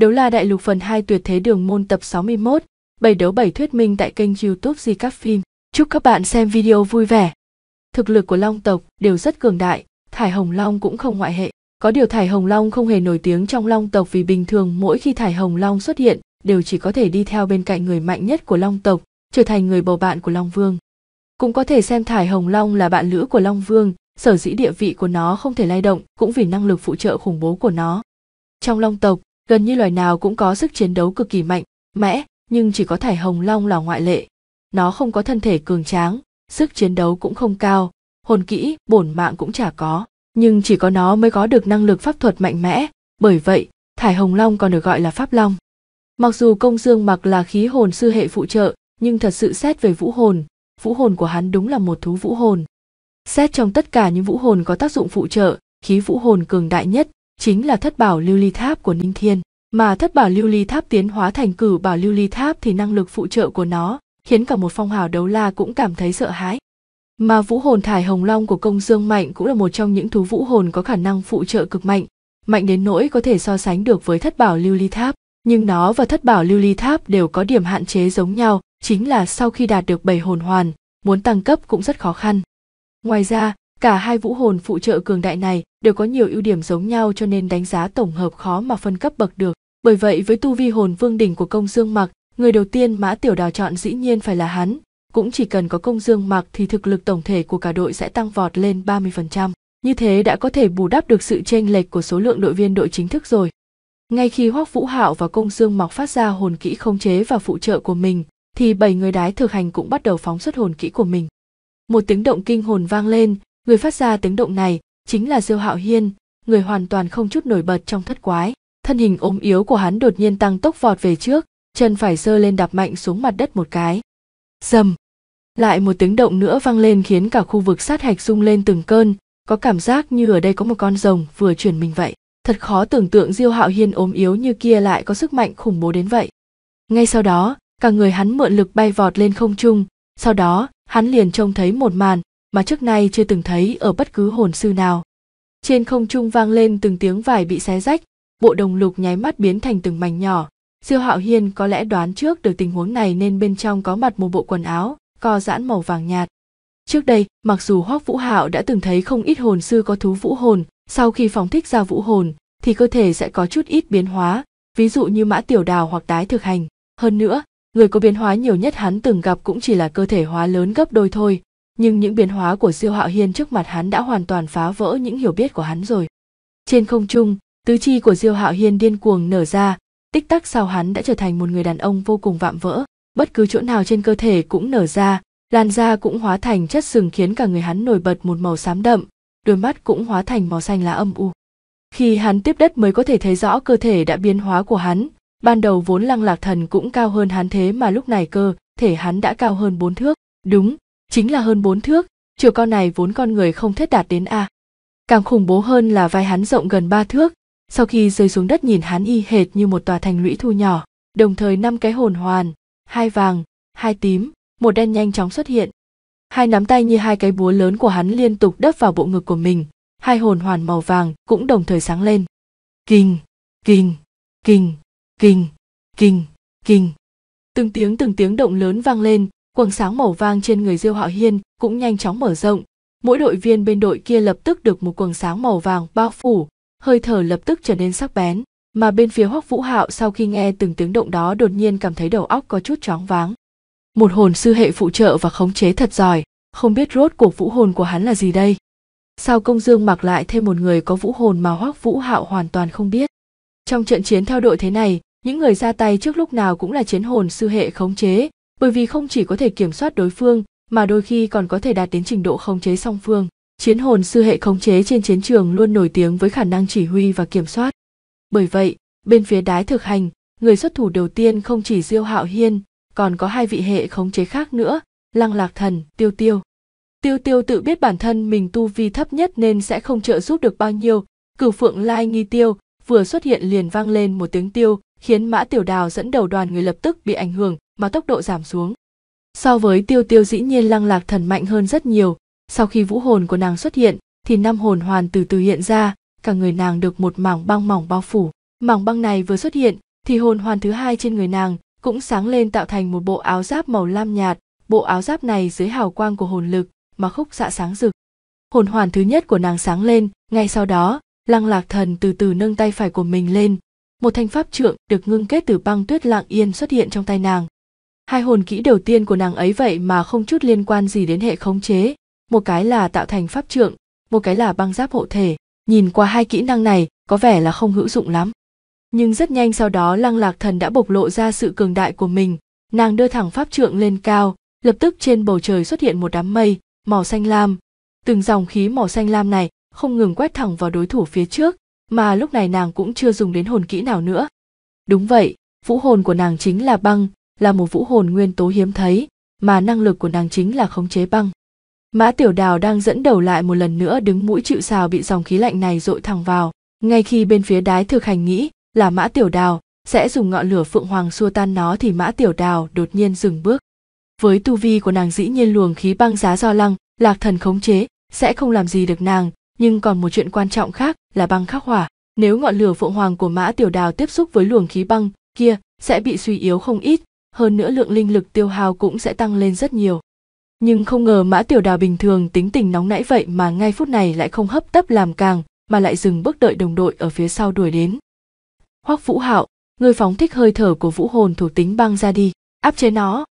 Đấu la đại lục phần 2 tuyệt thế đường môn tập 61, bảy đấu bảy thuyết minh tại kênh youtube Di Cắp Phim. Chúc các bạn xem video vui vẻ. Thực lực của long tộc đều rất cường đại, thải hồng long cũng không ngoại hệ. Có điều thải hồng long không hề nổi tiếng trong long tộc vì bình thường mỗi khi thải hồng long xuất hiện đều chỉ có thể đi theo bên cạnh người mạnh nhất của long tộc, trở thành người bầu bạn của long vương. Cũng có thể xem thải hồng long là bạn lữ của long vương, sở dĩ địa vị của nó không thể lay động cũng vì năng lực phụ trợ khủng bố của nó. Trong long tộc, gần như loài nào cũng có sức chiến đấu cực kỳ mạnh mẽ nhưng chỉ có thải hồng long là ngoại lệ nó không có thân thể cường tráng sức chiến đấu cũng không cao hồn kỹ bổn mạng cũng chả có nhưng chỉ có nó mới có được năng lực pháp thuật mạnh mẽ bởi vậy thải hồng long còn được gọi là pháp long mặc dù công dương mặc là khí hồn sư hệ phụ trợ nhưng thật sự xét về vũ hồn vũ hồn của hắn đúng là một thú vũ hồn xét trong tất cả những vũ hồn có tác dụng phụ trợ khí vũ hồn cường đại nhất chính là thất bảo lưu ly tháp của ninh thiên mà thất bảo lưu ly tháp tiến hóa thành cử bảo lưu ly tháp thì năng lực phụ trợ của nó khiến cả một phong hào đấu la cũng cảm thấy sợ hãi mà vũ hồn thải hồng long của công dương mạnh cũng là một trong những thú vũ hồn có khả năng phụ trợ cực mạnh mạnh đến nỗi có thể so sánh được với thất bảo lưu ly tháp nhưng nó và thất bảo lưu ly tháp đều có điểm hạn chế giống nhau chính là sau khi đạt được bảy hồn hoàn muốn tăng cấp cũng rất khó khăn ngoài ra cả hai vũ hồn phụ trợ cường đại này đều có nhiều ưu điểm giống nhau cho nên đánh giá tổng hợp khó mà phân cấp bậc được. Bởi vậy với tu vi hồn vương đỉnh của công dương mặc, người đầu tiên mã tiểu đào chọn dĩ nhiên phải là hắn. Cũng chỉ cần có công dương mặc thì thực lực tổng thể của cả đội sẽ tăng vọt lên 30%. Như thế đã có thể bù đắp được sự chênh lệch của số lượng đội viên đội chính thức rồi. Ngay khi Hoắc Vũ Hạo và Công Dương Mọc phát ra hồn kỹ khống chế và phụ trợ của mình, thì bảy người đái thực hành cũng bắt đầu phóng xuất hồn kỹ của mình. Một tiếng động kinh hồn vang lên, người phát ra tiếng động này chính là diêu hạo hiên người hoàn toàn không chút nổi bật trong thất quái thân hình ốm yếu của hắn đột nhiên tăng tốc vọt về trước chân phải giơ lên đạp mạnh xuống mặt đất một cái dầm lại một tiếng động nữa vang lên khiến cả khu vực sát hạch rung lên từng cơn có cảm giác như ở đây có một con rồng vừa chuyển mình vậy thật khó tưởng tượng diêu hạo hiên ốm yếu như kia lại có sức mạnh khủng bố đến vậy ngay sau đó cả người hắn mượn lực bay vọt lên không trung sau đó hắn liền trông thấy một màn mà trước nay chưa từng thấy ở bất cứ hồn sư nào trên không trung vang lên từng tiếng vải bị xé rách bộ đồng lục nháy mắt biến thành từng mảnh nhỏ diêu hạo hiên có lẽ đoán trước được tình huống này nên bên trong có mặt một bộ quần áo co giãn màu vàng nhạt trước đây mặc dù hoác vũ hạo đã từng thấy không ít hồn sư có thú vũ hồn sau khi phóng thích ra vũ hồn thì cơ thể sẽ có chút ít biến hóa ví dụ như mã tiểu đào hoặc tái thực hành hơn nữa người có biến hóa nhiều nhất hắn từng gặp cũng chỉ là cơ thể hóa lớn gấp đôi thôi nhưng những biến hóa của siêu hạo hiên trước mặt hắn đã hoàn toàn phá vỡ những hiểu biết của hắn rồi trên không trung tứ chi của diêu hạo hiên điên cuồng nở ra tích tắc sau hắn đã trở thành một người đàn ông vô cùng vạm vỡ bất cứ chỗ nào trên cơ thể cũng nở ra làn da cũng hóa thành chất sừng khiến cả người hắn nổi bật một màu xám đậm đôi mắt cũng hóa thành màu xanh lá âm u khi hắn tiếp đất mới có thể thấy rõ cơ thể đã biến hóa của hắn ban đầu vốn lăng lạc thần cũng cao hơn hắn thế mà lúc này cơ thể hắn đã cao hơn bốn thước đúng chính là hơn bốn thước, chiều cao này vốn con người không thể đạt đến a. Càng khủng bố hơn là vai hắn rộng gần ba thước, sau khi rơi xuống đất nhìn hắn y hệt như một tòa thành lũy thu nhỏ, đồng thời năm cái hồn hoàn, hai vàng, hai tím, một đen nhanh chóng xuất hiện. Hai nắm tay như hai cái búa lớn của hắn liên tục đấp vào bộ ngực của mình, hai hồn hoàn màu vàng cũng đồng thời sáng lên. Kinh, kinh, kinh, kinh, kinh, kinh. Từng tiếng từng tiếng động lớn vang lên, quầng sáng màu vàng trên người diêu hạo hiên cũng nhanh chóng mở rộng mỗi đội viên bên đội kia lập tức được một quầng sáng màu vàng bao phủ hơi thở lập tức trở nên sắc bén mà bên phía hoắc vũ hạo sau khi nghe từng tiếng động đó đột nhiên cảm thấy đầu óc có chút choáng váng một hồn sư hệ phụ trợ và khống chế thật giỏi không biết rốt cuộc vũ hồn của hắn là gì đây sao công dương mặc lại thêm một người có vũ hồn mà hoắc vũ hạo hoàn toàn không biết trong trận chiến theo đội thế này những người ra tay trước lúc nào cũng là chiến hồn sư hệ khống chế bởi vì không chỉ có thể kiểm soát đối phương mà đôi khi còn có thể đạt đến trình độ khống chế song phương chiến hồn sư hệ khống chế trên chiến trường luôn nổi tiếng với khả năng chỉ huy và kiểm soát bởi vậy bên phía đái thực hành người xuất thủ đầu tiên không chỉ diêu hạo hiên còn có hai vị hệ khống chế khác nữa lăng lạc thần tiêu tiêu tiêu tiêu tự biết bản thân mình tu vi thấp nhất nên sẽ không trợ giúp được bao nhiêu cửu phượng lai nghi tiêu vừa xuất hiện liền vang lên một tiếng tiêu khiến mã tiểu đào dẫn đầu đoàn người lập tức bị ảnh hưởng mà tốc độ giảm xuống. So với tiêu tiêu dĩ nhiên lăng lạc thần mạnh hơn rất nhiều, sau khi vũ hồn của nàng xuất hiện thì năm hồn hoàn từ từ hiện ra, cả người nàng được một mảng băng mỏng bao phủ. Mảng băng này vừa xuất hiện thì hồn hoàn thứ hai trên người nàng cũng sáng lên tạo thành một bộ áo giáp màu lam nhạt, bộ áo giáp này dưới hào quang của hồn lực mà khúc dạ sáng rực. Hồn hoàn thứ nhất của nàng sáng lên, ngay sau đó, Lăng Lạc Thần từ từ nâng tay phải của mình lên, một thanh pháp trượng được ngưng kết từ băng tuyết lặng yên xuất hiện trong tay nàng hai hồn kỹ đầu tiên của nàng ấy vậy mà không chút liên quan gì đến hệ khống chế một cái là tạo thành pháp trượng một cái là băng giáp hộ thể nhìn qua hai kỹ năng này có vẻ là không hữu dụng lắm nhưng rất nhanh sau đó lăng lạc thần đã bộc lộ ra sự cường đại của mình nàng đưa thẳng pháp trượng lên cao lập tức trên bầu trời xuất hiện một đám mây màu xanh lam từng dòng khí màu xanh lam này không ngừng quét thẳng vào đối thủ phía trước mà lúc này nàng cũng chưa dùng đến hồn kỹ nào nữa đúng vậy vũ hồn của nàng chính là băng là một vũ hồn nguyên tố hiếm thấy mà năng lực của nàng chính là khống chế băng mã tiểu đào đang dẫn đầu lại một lần nữa đứng mũi chịu xào bị dòng khí lạnh này dội thẳng vào ngay khi bên phía đái thực hành nghĩ là mã tiểu đào sẽ dùng ngọn lửa phượng hoàng xua tan nó thì mã tiểu đào đột nhiên dừng bước với tu vi của nàng dĩ nhiên luồng khí băng giá do lăng lạc thần khống chế sẽ không làm gì được nàng nhưng còn một chuyện quan trọng khác là băng khắc hỏa nếu ngọn lửa phượng hoàng của mã tiểu đào tiếp xúc với luồng khí băng kia sẽ bị suy yếu không ít hơn nữa lượng linh lực tiêu hao cũng sẽ tăng lên rất nhiều nhưng không ngờ mã tiểu đào bình thường tính tình nóng nãy vậy mà ngay phút này lại không hấp tấp làm càng mà lại dừng bước đợi đồng đội ở phía sau đuổi đến hoắc vũ hạo người phóng thích hơi thở của vũ hồn thuộc tính băng ra đi áp chế nó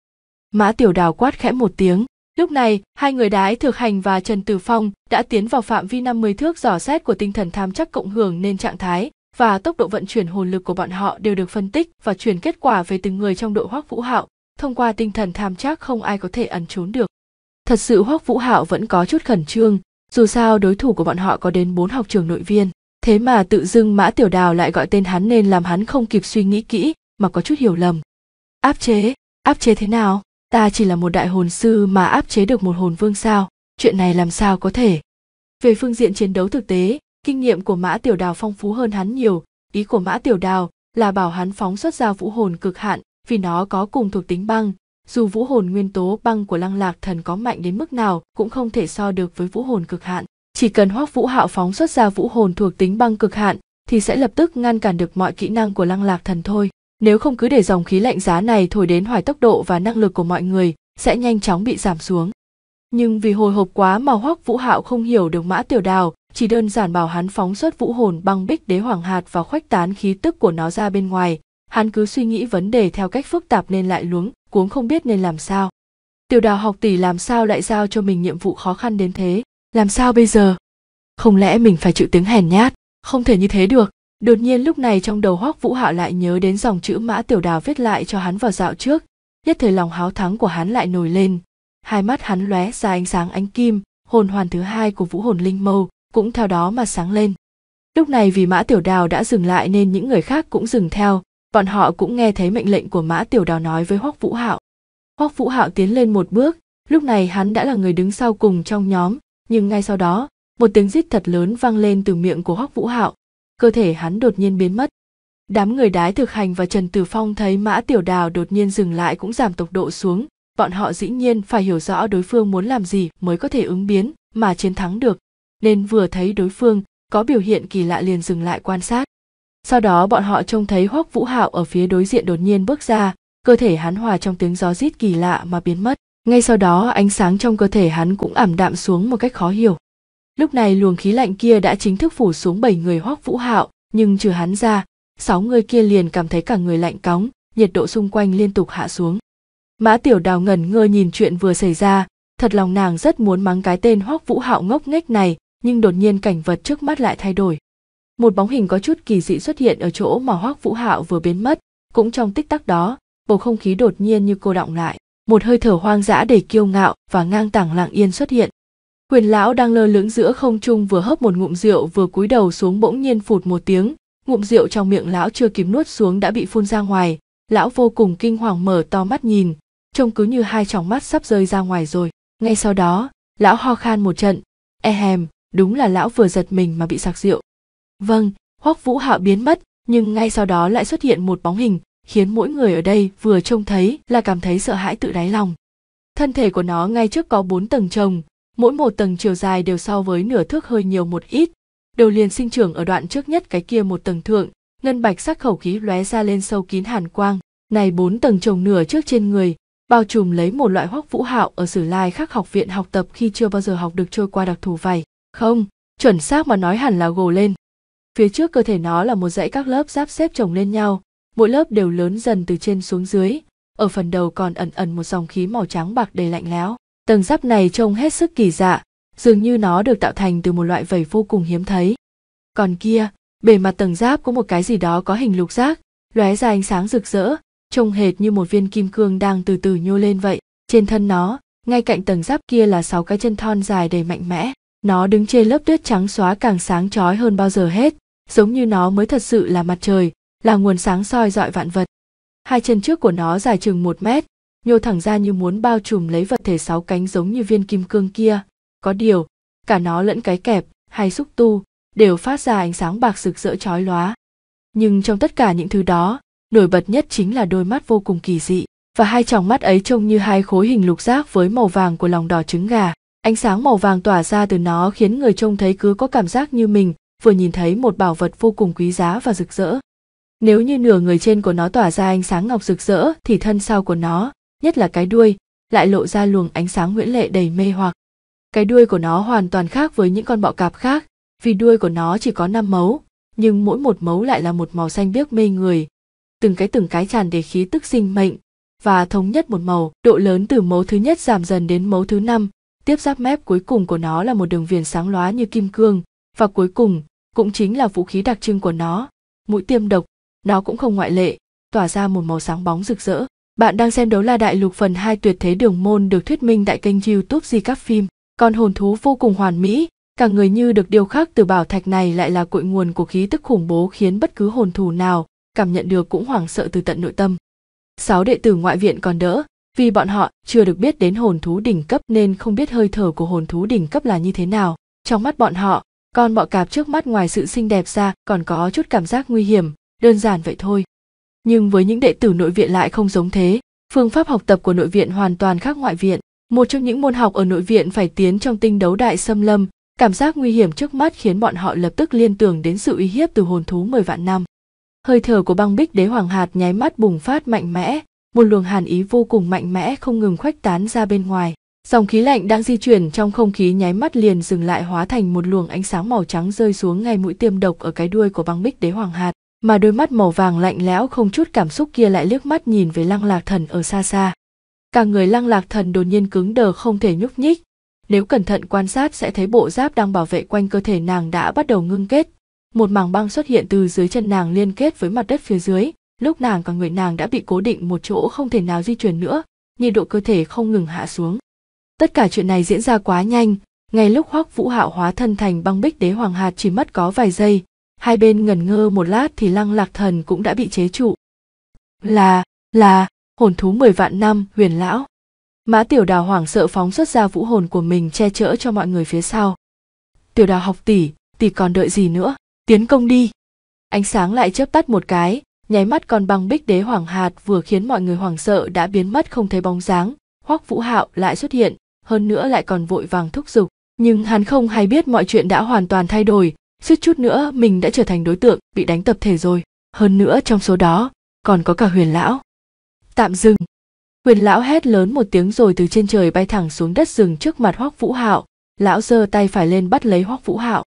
mã tiểu đào quát khẽ một tiếng Lúc này, hai người đái thực hành và Trần Tử Phong đã tiến vào phạm vi 50 thước giỏ xét của tinh thần tham chắc cộng hưởng nên trạng thái và tốc độ vận chuyển hồn lực của bọn họ đều được phân tích và chuyển kết quả về từng người trong đội Hoắc Vũ Hạo, thông qua tinh thần tham chắc không ai có thể ẩn trốn được. Thật sự Hoắc Vũ Hạo vẫn có chút khẩn trương, dù sao đối thủ của bọn họ có đến bốn học trường nội viên, thế mà tự dưng Mã Tiểu Đào lại gọi tên hắn nên làm hắn không kịp suy nghĩ kỹ mà có chút hiểu lầm. Áp chế, áp chế thế nào? Ta chỉ là một đại hồn sư mà áp chế được một hồn vương sao? Chuyện này làm sao có thể? Về phương diện chiến đấu thực tế, kinh nghiệm của mã tiểu đào phong phú hơn hắn nhiều ý của mã tiểu đào là bảo hắn phóng xuất ra vũ hồn cực hạn vì nó có cùng thuộc tính băng dù vũ hồn nguyên tố băng của lăng lạc thần có mạnh đến mức nào cũng không thể so được với vũ hồn cực hạn chỉ cần hoắc vũ hạo phóng xuất ra vũ hồn thuộc tính băng cực hạn thì sẽ lập tức ngăn cản được mọi kỹ năng của lăng lạc thần thôi nếu không cứ để dòng khí lạnh giá này thổi đến hoài tốc độ và năng lực của mọi người sẽ nhanh chóng bị giảm xuống nhưng vì hồi hộp quá mà hoắc vũ hạo không hiểu được mã tiểu đào chỉ đơn giản bảo hắn phóng xuất vũ hồn băng bích đế hoàng hạt và khoách tán khí tức của nó ra bên ngoài hắn cứ suy nghĩ vấn đề theo cách phức tạp nên lại luống cuống không biết nên làm sao tiểu đào học tỷ làm sao lại giao cho mình nhiệm vụ khó khăn đến thế làm sao bây giờ không lẽ mình phải chịu tiếng hèn nhát không thể như thế được đột nhiên lúc này trong đầu hoắc vũ hạo lại nhớ đến dòng chữ mã tiểu đào viết lại cho hắn vào dạo trước nhất thời lòng háo thắng của hắn lại nổi lên hai mắt hắn lóe ra ánh sáng ánh kim hồn hoàn thứ hai của vũ hồn linh mâu cũng theo đó mà sáng lên lúc này vì mã tiểu đào đã dừng lại nên những người khác cũng dừng theo bọn họ cũng nghe thấy mệnh lệnh của mã tiểu đào nói với hoắc vũ hạo hoắc vũ hạo tiến lên một bước lúc này hắn đã là người đứng sau cùng trong nhóm nhưng ngay sau đó một tiếng rít thật lớn vang lên từ miệng của hoắc vũ hạo cơ thể hắn đột nhiên biến mất đám người đái thực hành và trần tử phong thấy mã tiểu đào đột nhiên dừng lại cũng giảm tốc độ xuống bọn họ dĩ nhiên phải hiểu rõ đối phương muốn làm gì mới có thể ứng biến mà chiến thắng được nên vừa thấy đối phương có biểu hiện kỳ lạ liền dừng lại quan sát sau đó bọn họ trông thấy hoắc vũ hạo ở phía đối diện đột nhiên bước ra cơ thể hắn hòa trong tiếng gió rít kỳ lạ mà biến mất ngay sau đó ánh sáng trong cơ thể hắn cũng ảm đạm xuống một cách khó hiểu lúc này luồng khí lạnh kia đã chính thức phủ xuống bảy người hoắc vũ hạo nhưng trừ hắn ra sáu người kia liền cảm thấy cả người lạnh cóng nhiệt độ xung quanh liên tục hạ xuống mã tiểu đào ngẩn ngơ nhìn chuyện vừa xảy ra thật lòng nàng rất muốn mắng cái tên hoắc vũ hạo ngốc nghếch này nhưng đột nhiên cảnh vật trước mắt lại thay đổi một bóng hình có chút kỳ dị xuất hiện ở chỗ mà hoác vũ hạo vừa biến mất cũng trong tích tắc đó bầu không khí đột nhiên như cô động lại một hơi thở hoang dã đầy kiêu ngạo và ngang tàng lặng yên xuất hiện huyền lão đang lơ lửng giữa không trung vừa hấp một ngụm rượu vừa cúi đầu xuống bỗng nhiên phụt một tiếng ngụm rượu trong miệng lão chưa kịp nuốt xuống đã bị phun ra ngoài lão vô cùng kinh hoàng mở to mắt nhìn trông cứ như hai tròng mắt sắp rơi ra ngoài rồi ngay sau đó lão ho khan một trận e hèm đúng là lão vừa giật mình mà bị sạc rượu vâng hoắc vũ hạo biến mất nhưng ngay sau đó lại xuất hiện một bóng hình khiến mỗi người ở đây vừa trông thấy là cảm thấy sợ hãi tự đáy lòng thân thể của nó ngay trước có bốn tầng trồng mỗi một tầng chiều dài đều so với nửa thước hơi nhiều một ít đều liền sinh trưởng ở đoạn trước nhất cái kia một tầng thượng ngân bạch sắc khẩu khí lóe ra lên sâu kín hàn quang này bốn tầng trồng nửa trước trên người bao trùm lấy một loại hoắc vũ hạo ở sử lai khắc học viện học tập khi chưa bao giờ học được trôi qua đặc thù vậy. Không, chuẩn xác mà nói hẳn là gồ lên. Phía trước cơ thể nó là một dãy các lớp giáp xếp chồng lên nhau, mỗi lớp đều lớn dần từ trên xuống dưới, ở phần đầu còn ẩn ẩn một dòng khí màu trắng bạc đầy lạnh lẽo. Tầng giáp này trông hết sức kỳ dạ, dường như nó được tạo thành từ một loại vảy vô cùng hiếm thấy. Còn kia, bề mặt tầng giáp có một cái gì đó có hình lục giác, lóe ra ánh sáng rực rỡ, trông hệt như một viên kim cương đang từ từ nhô lên vậy. Trên thân nó, ngay cạnh tầng giáp kia là sáu cái chân thon dài đầy mạnh mẽ nó đứng trên lớp tuyết trắng xóa càng sáng trói hơn bao giờ hết giống như nó mới thật sự là mặt trời là nguồn sáng soi dọi vạn vật hai chân trước của nó dài chừng một mét nhô thẳng ra như muốn bao trùm lấy vật thể sáu cánh giống như viên kim cương kia có điều cả nó lẫn cái kẹp hay xúc tu đều phát ra ánh sáng bạc rực rỡ chói lóa nhưng trong tất cả những thứ đó nổi bật nhất chính là đôi mắt vô cùng kỳ dị và hai tròng mắt ấy trông như hai khối hình lục giác với màu vàng của lòng đỏ trứng gà Ánh sáng màu vàng tỏa ra từ nó khiến người trông thấy cứ có cảm giác như mình vừa nhìn thấy một bảo vật vô cùng quý giá và rực rỡ. Nếu như nửa người trên của nó tỏa ra ánh sáng ngọc rực rỡ thì thân sau của nó, nhất là cái đuôi, lại lộ ra luồng ánh sáng nguyễn lệ đầy mê hoặc. Cái đuôi của nó hoàn toàn khác với những con bọ cạp khác, vì đuôi của nó chỉ có 5 mấu, nhưng mỗi một mấu lại là một màu xanh biếc mê người. Từng cái từng cái tràn đầy khí tức sinh mệnh và thống nhất một màu, độ lớn từ mấu thứ nhất giảm dần đến mấu thứ năm, tiếp giáp mép cuối cùng của nó là một đường viền sáng lóa như kim cương và cuối cùng cũng chính là vũ khí đặc trưng của nó mũi tiêm độc nó cũng không ngoại lệ tỏa ra một màu sáng bóng rực rỡ bạn đang xem đấu la đại lục phần 2 tuyệt thế đường môn được thuyết minh tại kênh youtube di các phim con hồn thú vô cùng hoàn mỹ cả người như được điều khắc từ bảo thạch này lại là cội nguồn của khí tức khủng bố khiến bất cứ hồn thù nào cảm nhận được cũng hoảng sợ từ tận nội tâm sáu đệ tử ngoại viện còn đỡ vì bọn họ chưa được biết đến hồn thú đỉnh cấp nên không biết hơi thở của hồn thú đỉnh cấp là như thế nào trong mắt bọn họ con bọ cạp trước mắt ngoài sự xinh đẹp ra còn có chút cảm giác nguy hiểm đơn giản vậy thôi nhưng với những đệ tử nội viện lại không giống thế phương pháp học tập của nội viện hoàn toàn khác ngoại viện một trong những môn học ở nội viện phải tiến trong tinh đấu đại xâm lâm cảm giác nguy hiểm trước mắt khiến bọn họ lập tức liên tưởng đến sự uy hiếp từ hồn thú mười vạn năm hơi thở của băng bích đế hoàng hạt nháy mắt bùng phát mạnh mẽ một luồng hàn ý vô cùng mạnh mẽ không ngừng khuếch tán ra bên ngoài dòng khí lạnh đang di chuyển trong không khí nháy mắt liền dừng lại hóa thành một luồng ánh sáng màu trắng rơi xuống ngay mũi tiêm độc ở cái đuôi của băng bích đế hoàng hạt mà đôi mắt màu vàng lạnh lẽo không chút cảm xúc kia lại liếc mắt nhìn về lăng lạc thần ở xa xa cả người lăng lạc thần đột nhiên cứng đờ không thể nhúc nhích nếu cẩn thận quan sát sẽ thấy bộ giáp đang bảo vệ quanh cơ thể nàng đã bắt đầu ngưng kết một mảng băng xuất hiện từ dưới chân nàng liên kết với mặt đất phía dưới lúc nàng và người nàng đã bị cố định một chỗ không thể nào di chuyển nữa nhiệt độ cơ thể không ngừng hạ xuống tất cả chuyện này diễn ra quá nhanh ngay lúc hoắc vũ hạo hóa thân thành băng bích đế hoàng hạt chỉ mất có vài giây hai bên ngẩn ngơ một lát thì lăng lạc thần cũng đã bị chế trụ là là hồn thú mười vạn năm huyền lão mã tiểu đào hoảng sợ phóng xuất ra vũ hồn của mình che chở cho mọi người phía sau tiểu đào học tỷ tỷ còn đợi gì nữa tiến công đi ánh sáng lại chớp tắt một cái nháy mắt còn băng bích đế hoàng hạt vừa khiến mọi người hoảng sợ đã biến mất không thấy bóng dáng hoắc vũ hạo lại xuất hiện hơn nữa lại còn vội vàng thúc giục nhưng hắn không hay biết mọi chuyện đã hoàn toàn thay đổi suýt chút nữa mình đã trở thành đối tượng bị đánh tập thể rồi hơn nữa trong số đó còn có cả huyền lão tạm dừng huyền lão hét lớn một tiếng rồi từ trên trời bay thẳng xuống đất rừng trước mặt hoắc vũ hạo lão giơ tay phải lên bắt lấy hoắc vũ hạo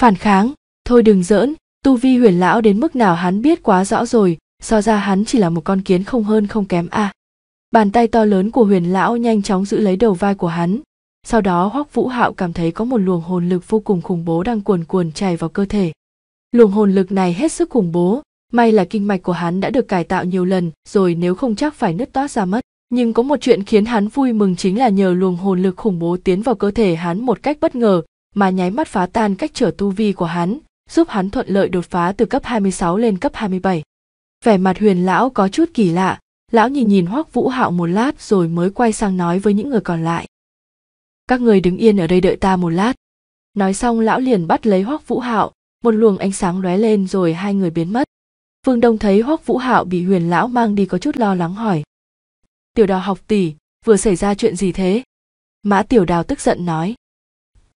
phản kháng thôi đừng giỡn Tu vi huyền lão đến mức nào hắn biết quá rõ rồi, so ra hắn chỉ là một con kiến không hơn không kém a. À. Bàn tay to lớn của huyền lão nhanh chóng giữ lấy đầu vai của hắn. Sau đó hoắc vũ hạo cảm thấy có một luồng hồn lực vô cùng khủng bố đang cuồn cuồn chảy vào cơ thể. Luồng hồn lực này hết sức khủng bố, may là kinh mạch của hắn đã được cải tạo nhiều lần rồi nếu không chắc phải nứt toát ra mất. Nhưng có một chuyện khiến hắn vui mừng chính là nhờ luồng hồn lực khủng bố tiến vào cơ thể hắn một cách bất ngờ mà nháy mắt phá tan cách trở tu vi của hắn, giúp hắn thuận lợi đột phá từ cấp 26 lên cấp 27. Vẻ mặt huyền lão có chút kỳ lạ, lão nhìn nhìn hoắc vũ hạo một lát rồi mới quay sang nói với những người còn lại. Các người đứng yên ở đây đợi ta một lát. Nói xong lão liền bắt lấy hoắc vũ hạo, một luồng ánh sáng lóe lên rồi hai người biến mất. Phương Đông thấy hoắc vũ hạo bị huyền lão mang đi có chút lo lắng hỏi. Tiểu đào học tỷ, vừa xảy ra chuyện gì thế? Mã tiểu đào tức giận nói.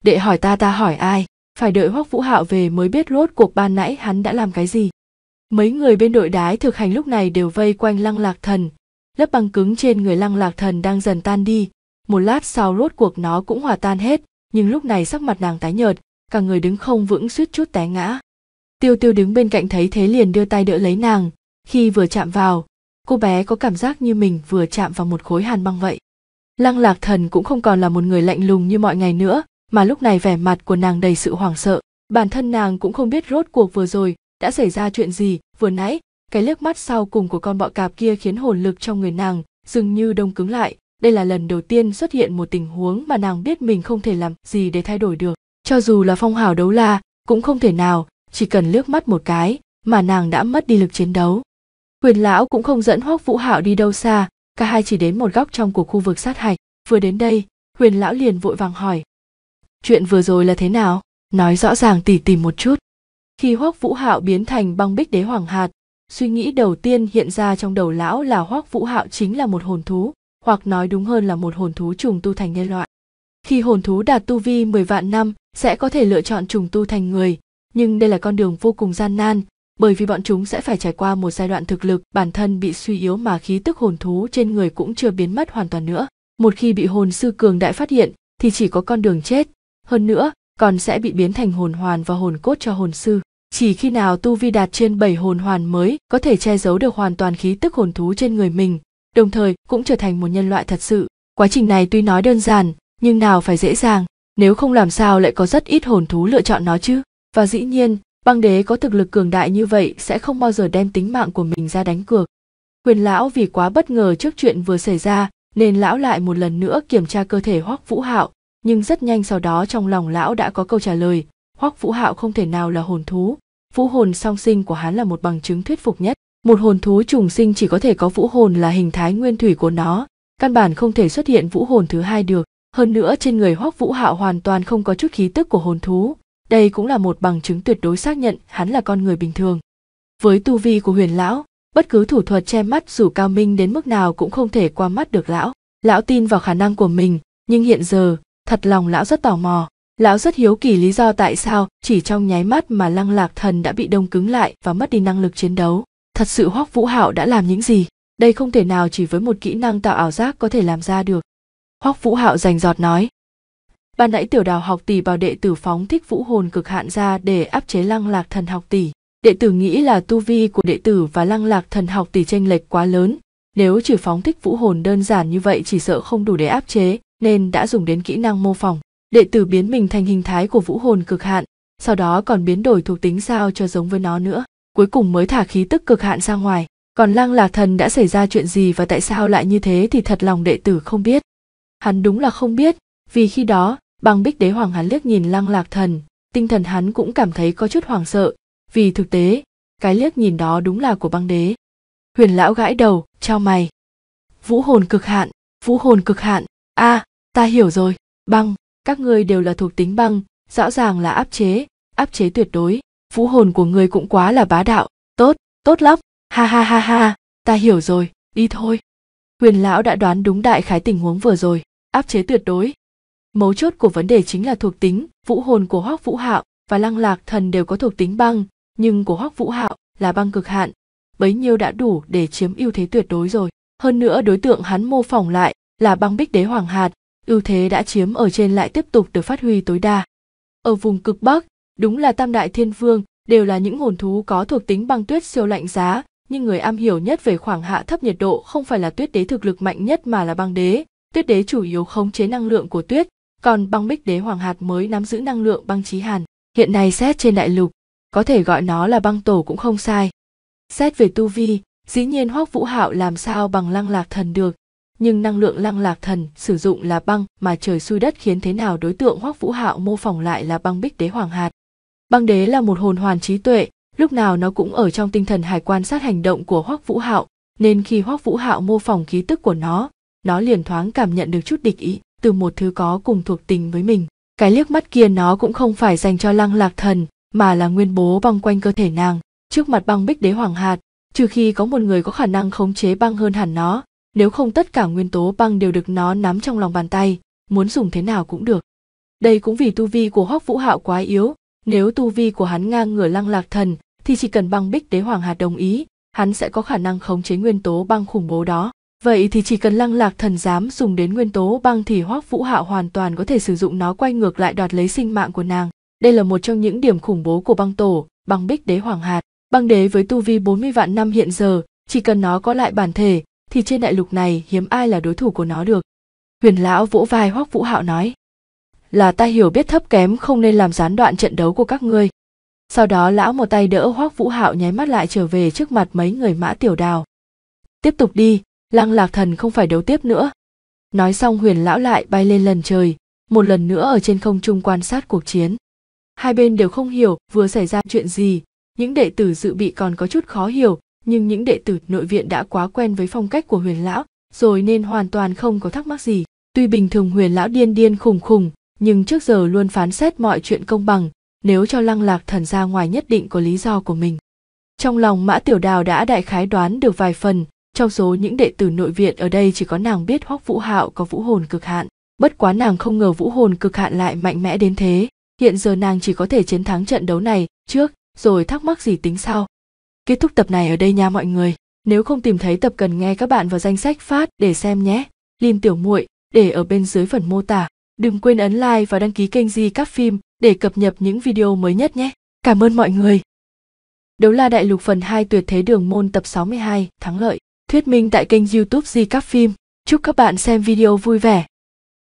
Đệ hỏi ta ta hỏi ai? phải đợi hoắc vũ hạo về mới biết rốt cuộc ban nãy hắn đã làm cái gì mấy người bên đội đái thực hành lúc này đều vây quanh lăng lạc thần lớp băng cứng trên người lăng lạc thần đang dần tan đi một lát sau rốt cuộc nó cũng hòa tan hết nhưng lúc này sắc mặt nàng tái nhợt cả người đứng không vững suýt chút té ngã tiêu tiêu đứng bên cạnh thấy thế liền đưa tay đỡ lấy nàng khi vừa chạm vào cô bé có cảm giác như mình vừa chạm vào một khối hàn băng vậy lăng lạc thần cũng không còn là một người lạnh lùng như mọi ngày nữa mà lúc này vẻ mặt của nàng đầy sự hoảng sợ bản thân nàng cũng không biết rốt cuộc vừa rồi đã xảy ra chuyện gì vừa nãy cái liếc mắt sau cùng của con bọ cạp kia khiến hồn lực trong người nàng dường như đông cứng lại đây là lần đầu tiên xuất hiện một tình huống mà nàng biết mình không thể làm gì để thay đổi được cho dù là phong hào đấu la cũng không thể nào chỉ cần liếc mắt một cái mà nàng đã mất đi lực chiến đấu quyền lão cũng không dẫn hoắc vũ hạo đi đâu xa cả hai chỉ đến một góc trong của khu vực sát hạch vừa đến đây huyền lão liền vội vàng hỏi chuyện vừa rồi là thế nào nói rõ ràng tỉ tỉ một chút khi hoắc vũ hạo biến thành băng bích đế hoàng hạt suy nghĩ đầu tiên hiện ra trong đầu lão là hoắc vũ hạo chính là một hồn thú hoặc nói đúng hơn là một hồn thú trùng tu thành nhân loại khi hồn thú đạt tu vi 10 vạn năm sẽ có thể lựa chọn trùng tu thành người nhưng đây là con đường vô cùng gian nan bởi vì bọn chúng sẽ phải trải qua một giai đoạn thực lực bản thân bị suy yếu mà khí tức hồn thú trên người cũng chưa biến mất hoàn toàn nữa một khi bị hồn sư cường đại phát hiện thì chỉ có con đường chết hơn nữa còn sẽ bị biến thành hồn hoàn và hồn cốt cho hồn sư chỉ khi nào tu vi đạt trên bảy hồn hoàn mới có thể che giấu được hoàn toàn khí tức hồn thú trên người mình, đồng thời cũng trở thành một nhân loại thật sự. Quá trình này tuy nói đơn giản, nhưng nào phải dễ dàng, nếu không làm sao lại có rất ít hồn thú lựa chọn nó chứ. Và dĩ nhiên, băng đế có thực lực cường đại như vậy sẽ không bao giờ đem tính mạng của mình ra đánh cược. Quyền lão vì quá bất ngờ trước chuyện vừa xảy ra nên lão lại một lần nữa kiểm tra cơ thể Hoắc Vũ Hạo, nhưng rất nhanh sau đó trong lòng lão đã có câu trả lời hoắc vũ hạo không thể nào là hồn thú vũ hồn song sinh của hắn là một bằng chứng thuyết phục nhất một hồn thú trùng sinh chỉ có thể có vũ hồn là hình thái nguyên thủy của nó căn bản không thể xuất hiện vũ hồn thứ hai được hơn nữa trên người hoắc vũ hạo hoàn toàn không có chút khí tức của hồn thú đây cũng là một bằng chứng tuyệt đối xác nhận hắn là con người bình thường với tu vi của huyền lão bất cứ thủ thuật che mắt dù cao minh đến mức nào cũng không thể qua mắt được lão lão tin vào khả năng của mình nhưng hiện giờ thật lòng lão rất tò mò lão rất hiếu kỳ lý do tại sao chỉ trong nháy mắt mà lăng lạc thần đã bị đông cứng lại và mất đi năng lực chiến đấu thật sự hoắc vũ hạo đã làm những gì đây không thể nào chỉ với một kỹ năng tạo ảo giác có thể làm ra được hoắc vũ hạo rành giọt nói ban nãy tiểu đào học tỷ bảo đệ tử phóng thích vũ hồn cực hạn ra để áp chế lăng lạc thần học tỷ đệ tử nghĩ là tu vi của đệ tử và lăng lạc thần học tỷ tranh lệch quá lớn nếu chỉ phóng thích vũ hồn đơn giản như vậy chỉ sợ không đủ để áp chế nên đã dùng đến kỹ năng mô phỏng. Đệ tử biến mình thành hình thái của vũ hồn cực hạn, sau đó còn biến đổi thuộc tính sao cho giống với nó nữa, cuối cùng mới thả khí tức cực hạn ra ngoài. Còn Lăng Lạc Thần đã xảy ra chuyện gì và tại sao lại như thế thì thật lòng đệ tử không biết. Hắn đúng là không biết, vì khi đó, bằng bích đế hoàng hắn liếc nhìn Lăng Lạc Thần, tinh thần hắn cũng cảm thấy có chút hoảng sợ, vì thực tế, cái liếc nhìn đó đúng là của băng đế. Huyền lão gãi đầu, trao mày. Vũ hồn cực hạn, vũ hồn cực hạn a à, ta hiểu rồi băng các ngươi đều là thuộc tính băng rõ ràng là áp chế áp chế tuyệt đối phú hồn của người cũng quá là bá đạo tốt tốt lắm ha ha ha ha ta hiểu rồi đi thôi huyền lão đã đoán đúng đại khái tình huống vừa rồi áp chế tuyệt đối mấu chốt của vấn đề chính là thuộc tính vũ hồn của Hoắc vũ hạo và lăng lạc thần đều có thuộc tính băng nhưng của Hoắc vũ hạo là băng cực hạn bấy nhiêu đã đủ để chiếm ưu thế tuyệt đối rồi hơn nữa đối tượng hắn mô phỏng lại là băng bích đế hoàng hạt, ưu thế đã chiếm ở trên lại tiếp tục được phát huy tối đa. Ở vùng cực Bắc, đúng là tam đại thiên vương đều là những hồn thú có thuộc tính băng tuyết siêu lạnh giá, nhưng người am hiểu nhất về khoảng hạ thấp nhiệt độ không phải là tuyết đế thực lực mạnh nhất mà là băng đế. Tuyết đế chủ yếu khống chế năng lượng của tuyết, còn băng bích đế hoàng hạt mới nắm giữ năng lượng băng trí hàn. Hiện nay xét trên đại lục, có thể gọi nó là băng tổ cũng không sai. Xét về tu vi, dĩ nhiên hoắc vũ hạo làm sao bằng lăng lạc thần được, nhưng năng lượng lăng lạc thần sử dụng là băng mà trời xui đất khiến thế nào đối tượng hoắc vũ hạo mô phỏng lại là băng bích đế hoàng hạt băng đế là một hồn hoàn trí tuệ lúc nào nó cũng ở trong tinh thần hải quan sát hành động của hoắc vũ hạo nên khi hoắc vũ hạo mô phỏng khí tức của nó nó liền thoáng cảm nhận được chút địch ý từ một thứ có cùng thuộc tình với mình cái liếc mắt kia nó cũng không phải dành cho lăng lạc thần mà là nguyên bố băng quanh cơ thể nàng trước mặt băng bích đế hoàng hạt trừ khi có một người có khả năng khống chế băng hơn hẳn nó nếu không tất cả nguyên tố băng đều được nó nắm trong lòng bàn tay muốn dùng thế nào cũng được đây cũng vì tu vi của hoắc vũ hạo quá yếu nếu tu vi của hắn ngang ngửa lăng lạc thần thì chỉ cần băng bích đế hoàng hạt đồng ý hắn sẽ có khả năng khống chế nguyên tố băng khủng bố đó vậy thì chỉ cần lăng lạc thần dám dùng đến nguyên tố băng thì hoắc vũ hạo hoàn toàn có thể sử dụng nó quay ngược lại đoạt lấy sinh mạng của nàng đây là một trong những điểm khủng bố của băng tổ băng bích đế hoàng hạt băng đế với tu vi 40 vạn năm hiện giờ chỉ cần nó có lại bản thể thì trên đại lục này hiếm ai là đối thủ của nó được. Huyền lão vỗ vai Hoắc Vũ Hạo nói: "Là ta hiểu biết thấp kém không nên làm gián đoạn trận đấu của các ngươi." Sau đó lão một tay đỡ Hoắc Vũ Hạo nháy mắt lại trở về trước mặt mấy người Mã Tiểu Đào. "Tiếp tục đi, Lăng Lạc Thần không phải đấu tiếp nữa." Nói xong Huyền lão lại bay lên lần trời, một lần nữa ở trên không trung quan sát cuộc chiến. Hai bên đều không hiểu vừa xảy ra chuyện gì, những đệ tử dự bị còn có chút khó hiểu, nhưng những đệ tử nội viện đã quá quen với phong cách của huyền lão rồi nên hoàn toàn không có thắc mắc gì tuy bình thường huyền lão điên điên khùng khùng nhưng trước giờ luôn phán xét mọi chuyện công bằng nếu cho lăng lạc thần ra ngoài nhất định có lý do của mình trong lòng mã tiểu đào đã đại khái đoán được vài phần trong số những đệ tử nội viện ở đây chỉ có nàng biết hoắc vũ hạo có vũ hồn cực hạn bất quá nàng không ngờ vũ hồn cực hạn lại mạnh mẽ đến thế hiện giờ nàng chỉ có thể chiến thắng trận đấu này trước rồi thắc mắc gì tính sau Kết thúc tập này ở đây nha mọi người. Nếu không tìm thấy tập cần nghe các bạn vào danh sách phát để xem nhé. Lin tiểu muội để ở bên dưới phần mô tả. Đừng quên ấn like và đăng ký kênh Di Các Phim để cập nhật những video mới nhất nhé. Cảm ơn mọi người. Đấu la đại lục phần 2 tuyệt thế đường môn tập 62, thắng lợi. Thuyết minh tại kênh youtube Di Các Phim. Chúc các bạn xem video vui vẻ.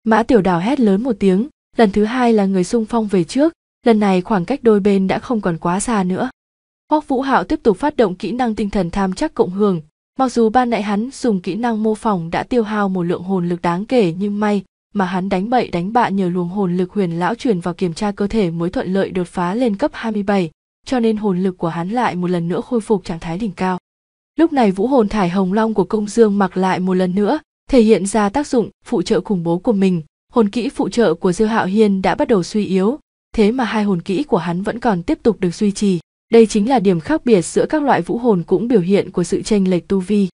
Mã tiểu đào hét lớn một tiếng, lần thứ hai là người sung phong về trước, lần này khoảng cách đôi bên đã không còn quá xa nữa. Hoắc Vũ Hạo tiếp tục phát động kỹ năng tinh thần tham chắc cộng hưởng. Mặc dù ban nãy hắn dùng kỹ năng mô phỏng đã tiêu hao một lượng hồn lực đáng kể nhưng may mà hắn đánh bậy đánh bạ nhờ luồng hồn lực huyền lão truyền vào kiểm tra cơ thể mới thuận lợi đột phá lên cấp 27, cho nên hồn lực của hắn lại một lần nữa khôi phục trạng thái đỉnh cao. Lúc này vũ hồn thải hồng long của công dương mặc lại một lần nữa, thể hiện ra tác dụng phụ trợ khủng bố của mình, hồn kỹ phụ trợ của Diêu Hạo Hiên đã bắt đầu suy yếu, thế mà hai hồn kỹ của hắn vẫn còn tiếp tục được duy trì. Đây chính là điểm khác biệt giữa các loại vũ hồn cũng biểu hiện của sự chênh lệch tu vi.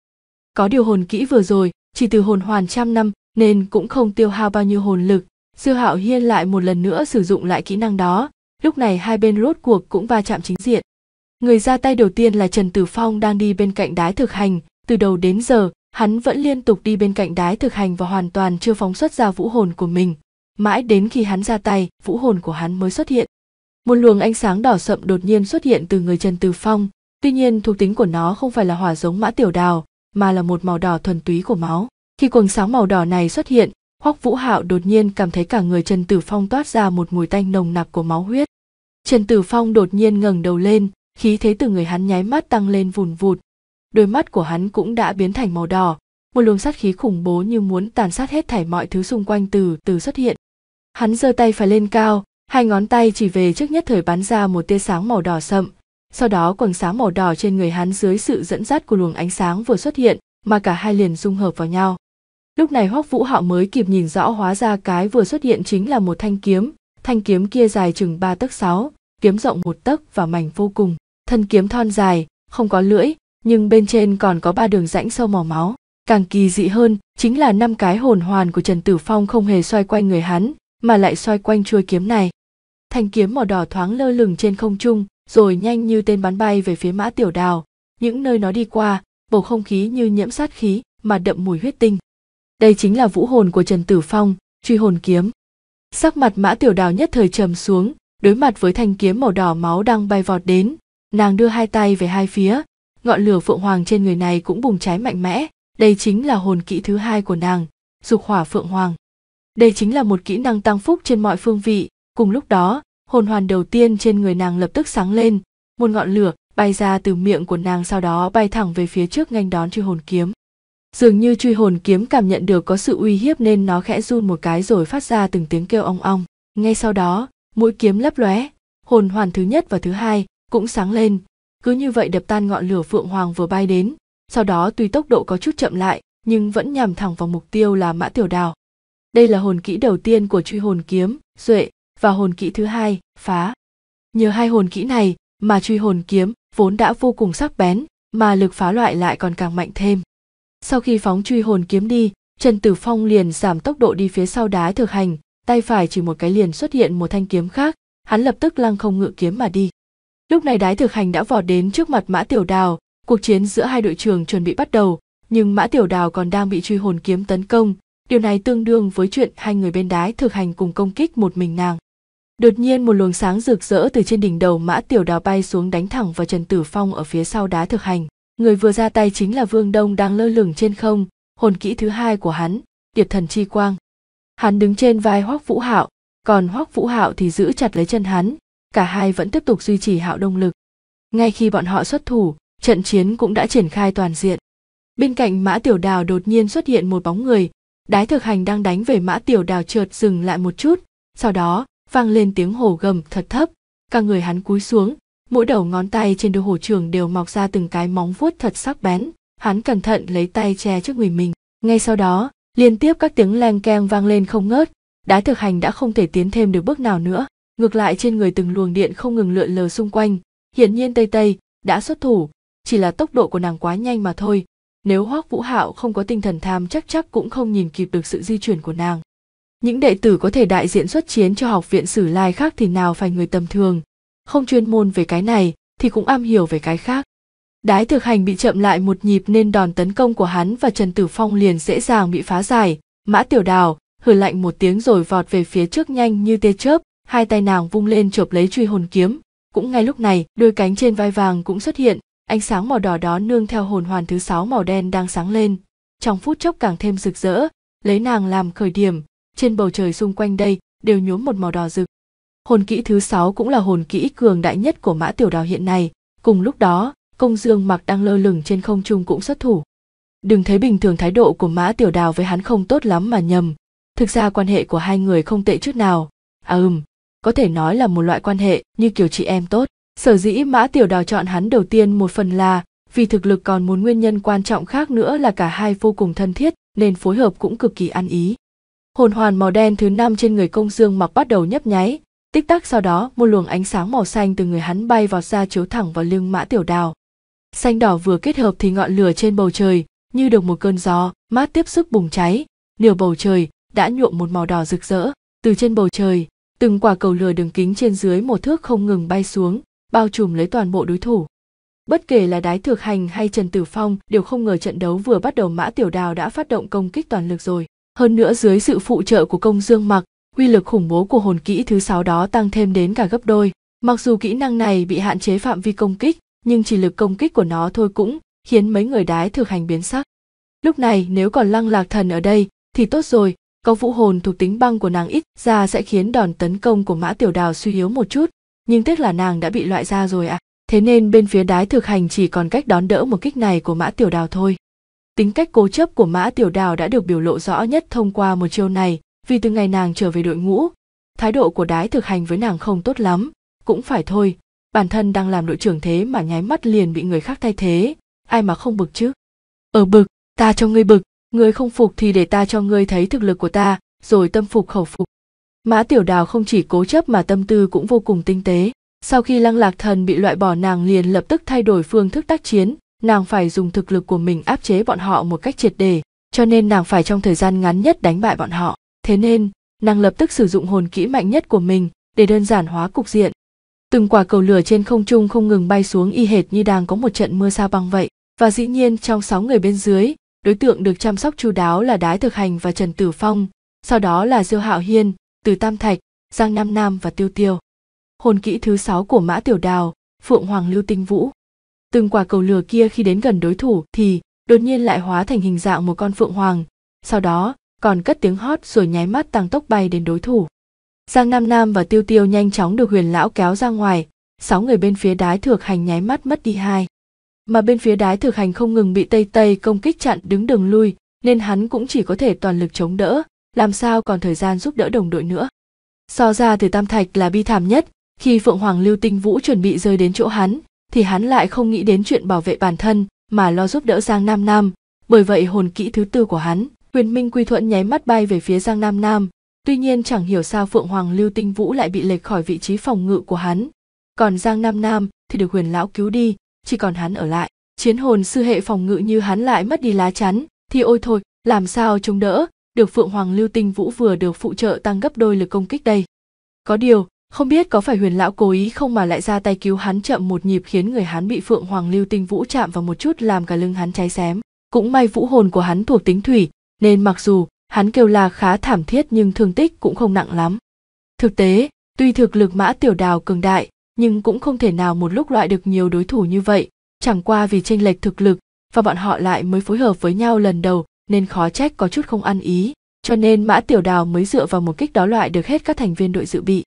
Có điều hồn kỹ vừa rồi, chỉ từ hồn hoàn trăm năm nên cũng không tiêu hao bao nhiêu hồn lực, Sư Hạo Hiên lại một lần nữa sử dụng lại kỹ năng đó, lúc này hai bên rốt cuộc cũng va chạm chính diện. Người ra tay đầu tiên là Trần Tử Phong đang đi bên cạnh đái thực hành, từ đầu đến giờ, hắn vẫn liên tục đi bên cạnh đái thực hành và hoàn toàn chưa phóng xuất ra vũ hồn của mình. Mãi đến khi hắn ra tay, vũ hồn của hắn mới xuất hiện một luồng ánh sáng đỏ sậm đột nhiên xuất hiện từ người Trần Từ Phong, tuy nhiên thuộc tính của nó không phải là hỏa giống mã tiểu đào, mà là một màu đỏ thuần túy của máu. Khi cuồng sáng màu đỏ này xuất hiện, Hoắc Vũ Hạo đột nhiên cảm thấy cả người Trần Tử Phong toát ra một mùi tanh nồng nặc của máu huyết. Trần Tử Phong đột nhiên ngẩng đầu lên, khí thế từ người hắn nháy mắt tăng lên vùn vụt. Đôi mắt của hắn cũng đã biến thành màu đỏ, một luồng sát khí khủng bố như muốn tàn sát hết thảy mọi thứ xung quanh từ từ xuất hiện. Hắn giơ tay phải lên cao, hai ngón tay chỉ về trước nhất thời bắn ra một tia sáng màu đỏ sậm sau đó quầng sáng màu đỏ trên người hắn dưới sự dẫn dắt của luồng ánh sáng vừa xuất hiện mà cả hai liền dung hợp vào nhau lúc này hoắc vũ họ mới kịp nhìn rõ hóa ra cái vừa xuất hiện chính là một thanh kiếm thanh kiếm kia dài chừng ba tấc sáu kiếm rộng một tấc và mảnh vô cùng thân kiếm thon dài không có lưỡi nhưng bên trên còn có ba đường rãnh sâu màu máu càng kỳ dị hơn chính là năm cái hồn hoàn của trần tử phong không hề xoay quanh người hắn mà lại xoay quanh chuôi kiếm này thanh kiếm màu đỏ thoáng lơ lửng trên không trung rồi nhanh như tên bắn bay về phía mã tiểu đào những nơi nó đi qua bầu không khí như nhiễm sát khí mà đậm mùi huyết tinh đây chính là vũ hồn của trần tử phong truy hồn kiếm sắc mặt mã tiểu đào nhất thời trầm xuống đối mặt với thanh kiếm màu đỏ máu đang bay vọt đến nàng đưa hai tay về hai phía ngọn lửa phượng hoàng trên người này cũng bùng cháy mạnh mẽ đây chính là hồn kỹ thứ hai của nàng dục hỏa phượng hoàng đây chính là một kỹ năng tăng phúc trên mọi phương vị cùng lúc đó hồn hoàn đầu tiên trên người nàng lập tức sáng lên một ngọn lửa bay ra từ miệng của nàng sau đó bay thẳng về phía trước nghênh đón truy hồn kiếm dường như truy hồn kiếm cảm nhận được có sự uy hiếp nên nó khẽ run một cái rồi phát ra từng tiếng kêu ong ong ngay sau đó mũi kiếm lấp lóe hồn hoàn thứ nhất và thứ hai cũng sáng lên cứ như vậy đập tan ngọn lửa phượng hoàng vừa bay đến sau đó tuy tốc độ có chút chậm lại nhưng vẫn nhằm thẳng vào mục tiêu là mã tiểu đào đây là hồn kỹ đầu tiên của truy hồn kiếm duệ và hồn kỹ thứ hai phá nhờ hai hồn kỹ này mà truy hồn kiếm vốn đã vô cùng sắc bén mà lực phá loại lại còn càng mạnh thêm sau khi phóng truy hồn kiếm đi trần tử phong liền giảm tốc độ đi phía sau đái thực hành tay phải chỉ một cái liền xuất hiện một thanh kiếm khác hắn lập tức lăng không ngự kiếm mà đi lúc này đái thực hành đã vọt đến trước mặt mã tiểu đào cuộc chiến giữa hai đội trưởng chuẩn bị bắt đầu nhưng mã tiểu đào còn đang bị truy hồn kiếm tấn công điều này tương đương với chuyện hai người bên đái thực hành cùng công kích một mình nàng Đột nhiên một luồng sáng rực rỡ từ trên đỉnh đầu Mã Tiểu Đào bay xuống đánh thẳng vào Trần Tử Phong ở phía sau đá thực hành. Người vừa ra tay chính là Vương Đông đang lơ lửng trên không, hồn kỹ thứ hai của hắn, Điệp Thần Chi Quang. Hắn đứng trên vai Hoắc Vũ Hạo, còn Hoắc Vũ Hạo thì giữ chặt lấy chân hắn, cả hai vẫn tiếp tục duy trì Hạo Đông lực. Ngay khi bọn họ xuất thủ, trận chiến cũng đã triển khai toàn diện. Bên cạnh Mã Tiểu Đào đột nhiên xuất hiện một bóng người, đái thực hành đang đánh về Mã Tiểu Đào trượt dừng lại một chút, sau đó vang lên tiếng hổ gầm thật thấp cả người hắn cúi xuống mỗi đầu ngón tay trên đôi hổ trưởng đều mọc ra từng cái móng vuốt thật sắc bén hắn cẩn thận lấy tay che trước người mình ngay sau đó liên tiếp các tiếng leng keng vang lên không ngớt đái thực hành đã không thể tiến thêm được bước nào nữa ngược lại trên người từng luồng điện không ngừng lượn lờ xung quanh hiển nhiên tây tây đã xuất thủ chỉ là tốc độ của nàng quá nhanh mà thôi nếu hoác vũ hạo không có tinh thần tham chắc chắc cũng không nhìn kịp được sự di chuyển của nàng những đệ tử có thể đại diện xuất chiến cho học viện sử lai khác thì nào phải người tầm thường không chuyên môn về cái này thì cũng am hiểu về cái khác đái thực hành bị chậm lại một nhịp nên đòn tấn công của hắn và trần tử phong liền dễ dàng bị phá giải mã tiểu đào hử lạnh một tiếng rồi vọt về phía trước nhanh như tê chớp hai tay nàng vung lên chộp lấy truy hồn kiếm cũng ngay lúc này đôi cánh trên vai vàng cũng xuất hiện ánh sáng màu đỏ đó nương theo hồn hoàn thứ sáu màu đen đang sáng lên trong phút chốc càng thêm rực rỡ lấy nàng làm khởi điểm trên bầu trời xung quanh đây đều nhuốm một màu đỏ rực. Hồn kỹ thứ sáu cũng là hồn kỹ cường đại nhất của mã tiểu đào hiện nay, cùng lúc đó, công dương mặc đang lơ lửng trên không trung cũng xuất thủ. Đừng thấy bình thường thái độ của mã tiểu đào với hắn không tốt lắm mà nhầm, thực ra quan hệ của hai người không tệ chút nào, à ừm, có thể nói là một loại quan hệ như kiểu chị em tốt. Sở dĩ mã tiểu đào chọn hắn đầu tiên một phần là vì thực lực còn một nguyên nhân quan trọng khác nữa là cả hai vô cùng thân thiết nên phối hợp cũng cực kỳ ăn ý hồn hoàn màu đen thứ năm trên người công dương mặc bắt đầu nhấp nháy tích tắc sau đó một luồng ánh sáng màu xanh từ người hắn bay vào ra chiếu thẳng vào lưng mã tiểu đào xanh đỏ vừa kết hợp thì ngọn lửa trên bầu trời như được một cơn gió mát tiếp sức bùng cháy nửa bầu trời đã nhuộm một màu đỏ rực rỡ từ trên bầu trời từng quả cầu lửa đường kính trên dưới một thước không ngừng bay xuống bao trùm lấy toàn bộ đối thủ bất kể là đái thực hành hay trần tử phong đều không ngờ trận đấu vừa bắt đầu mã tiểu đào đã phát động công kích toàn lực rồi hơn nữa dưới sự phụ trợ của công dương mặc uy lực khủng bố của hồn kỹ thứ sáu đó tăng thêm đến cả gấp đôi mặc dù kỹ năng này bị hạn chế phạm vi công kích nhưng chỉ lực công kích của nó thôi cũng khiến mấy người đái thực hành biến sắc lúc này nếu còn lăng lạc thần ở đây thì tốt rồi có vũ hồn thuộc tính băng của nàng ít ra sẽ khiến đòn tấn công của mã tiểu đào suy yếu một chút nhưng tiếc là nàng đã bị loại ra rồi ạ à. thế nên bên phía đái thực hành chỉ còn cách đón đỡ một kích này của mã tiểu đào thôi Tính cách cố chấp của Mã Tiểu Đào đã được biểu lộ rõ nhất thông qua một chiêu này, vì từ ngày nàng trở về đội ngũ, thái độ của đái thực hành với nàng không tốt lắm, cũng phải thôi, bản thân đang làm đội trưởng thế mà nháy mắt liền bị người khác thay thế, ai mà không bực chứ. Ở ờ, bực, ta cho ngươi bực, ngươi không phục thì để ta cho ngươi thấy thực lực của ta, rồi tâm phục khẩu phục. Mã Tiểu Đào không chỉ cố chấp mà tâm tư cũng vô cùng tinh tế. Sau khi Lăng Lạc Thần bị loại bỏ nàng liền lập tức thay đổi phương thức tác chiến, nàng phải dùng thực lực của mình áp chế bọn họ một cách triệt đề, cho nên nàng phải trong thời gian ngắn nhất đánh bại bọn họ thế nên nàng lập tức sử dụng hồn kỹ mạnh nhất của mình để đơn giản hóa cục diện từng quả cầu lửa trên không trung không ngừng bay xuống y hệt như đang có một trận mưa sao băng vậy và dĩ nhiên trong sáu người bên dưới đối tượng được chăm sóc chu đáo là đái thực hành và trần tử phong sau đó là diêu hạo hiên từ tam thạch giang nam nam và tiêu tiêu hồn kỹ thứ sáu của mã tiểu đào phượng hoàng lưu tinh vũ từng quả cầu lửa kia khi đến gần đối thủ thì đột nhiên lại hóa thành hình dạng một con phượng hoàng sau đó còn cất tiếng hót rồi nháy mắt tăng tốc bay đến đối thủ giang nam nam và tiêu tiêu nhanh chóng được huyền lão kéo ra ngoài sáu người bên phía đái thược hành nháy mắt mất đi hai mà bên phía đái thực hành không ngừng bị tây tây công kích chặn đứng đường lui nên hắn cũng chỉ có thể toàn lực chống đỡ làm sao còn thời gian giúp đỡ đồng đội nữa so ra từ tam thạch là bi thảm nhất khi phượng hoàng lưu tinh vũ chuẩn bị rơi đến chỗ hắn thì hắn lại không nghĩ đến chuyện bảo vệ bản thân mà lo giúp đỡ Giang Nam Nam, bởi vậy hồn kỹ thứ tư của hắn, Huyền Minh Quy Thuận nháy mắt bay về phía Giang Nam Nam, tuy nhiên chẳng hiểu sao Phượng Hoàng Lưu Tinh Vũ lại bị lệch khỏi vị trí phòng ngự của hắn, còn Giang Nam Nam thì được Huyền lão cứu đi, chỉ còn hắn ở lại. Chiến hồn sư hệ phòng ngự như hắn lại mất đi lá chắn, thì ôi thôi, làm sao chống đỡ, được Phượng Hoàng Lưu Tinh Vũ vừa được phụ trợ tăng gấp đôi lực công kích đây. Có điều, không biết có phải huyền lão cố ý không mà lại ra tay cứu hắn chậm một nhịp khiến người hắn bị phượng hoàng lưu tinh vũ chạm vào một chút làm cả lưng hắn cháy xém. Cũng may vũ hồn của hắn thuộc tính thủy, nên mặc dù hắn kêu là khá thảm thiết nhưng thương tích cũng không nặng lắm. Thực tế, tuy thực lực mã tiểu đào cường đại, nhưng cũng không thể nào một lúc loại được nhiều đối thủ như vậy, chẳng qua vì tranh lệch thực lực và bọn họ lại mới phối hợp với nhau lần đầu nên khó trách có chút không ăn ý, cho nên mã tiểu đào mới dựa vào một kích đó loại được hết các thành viên đội dự bị.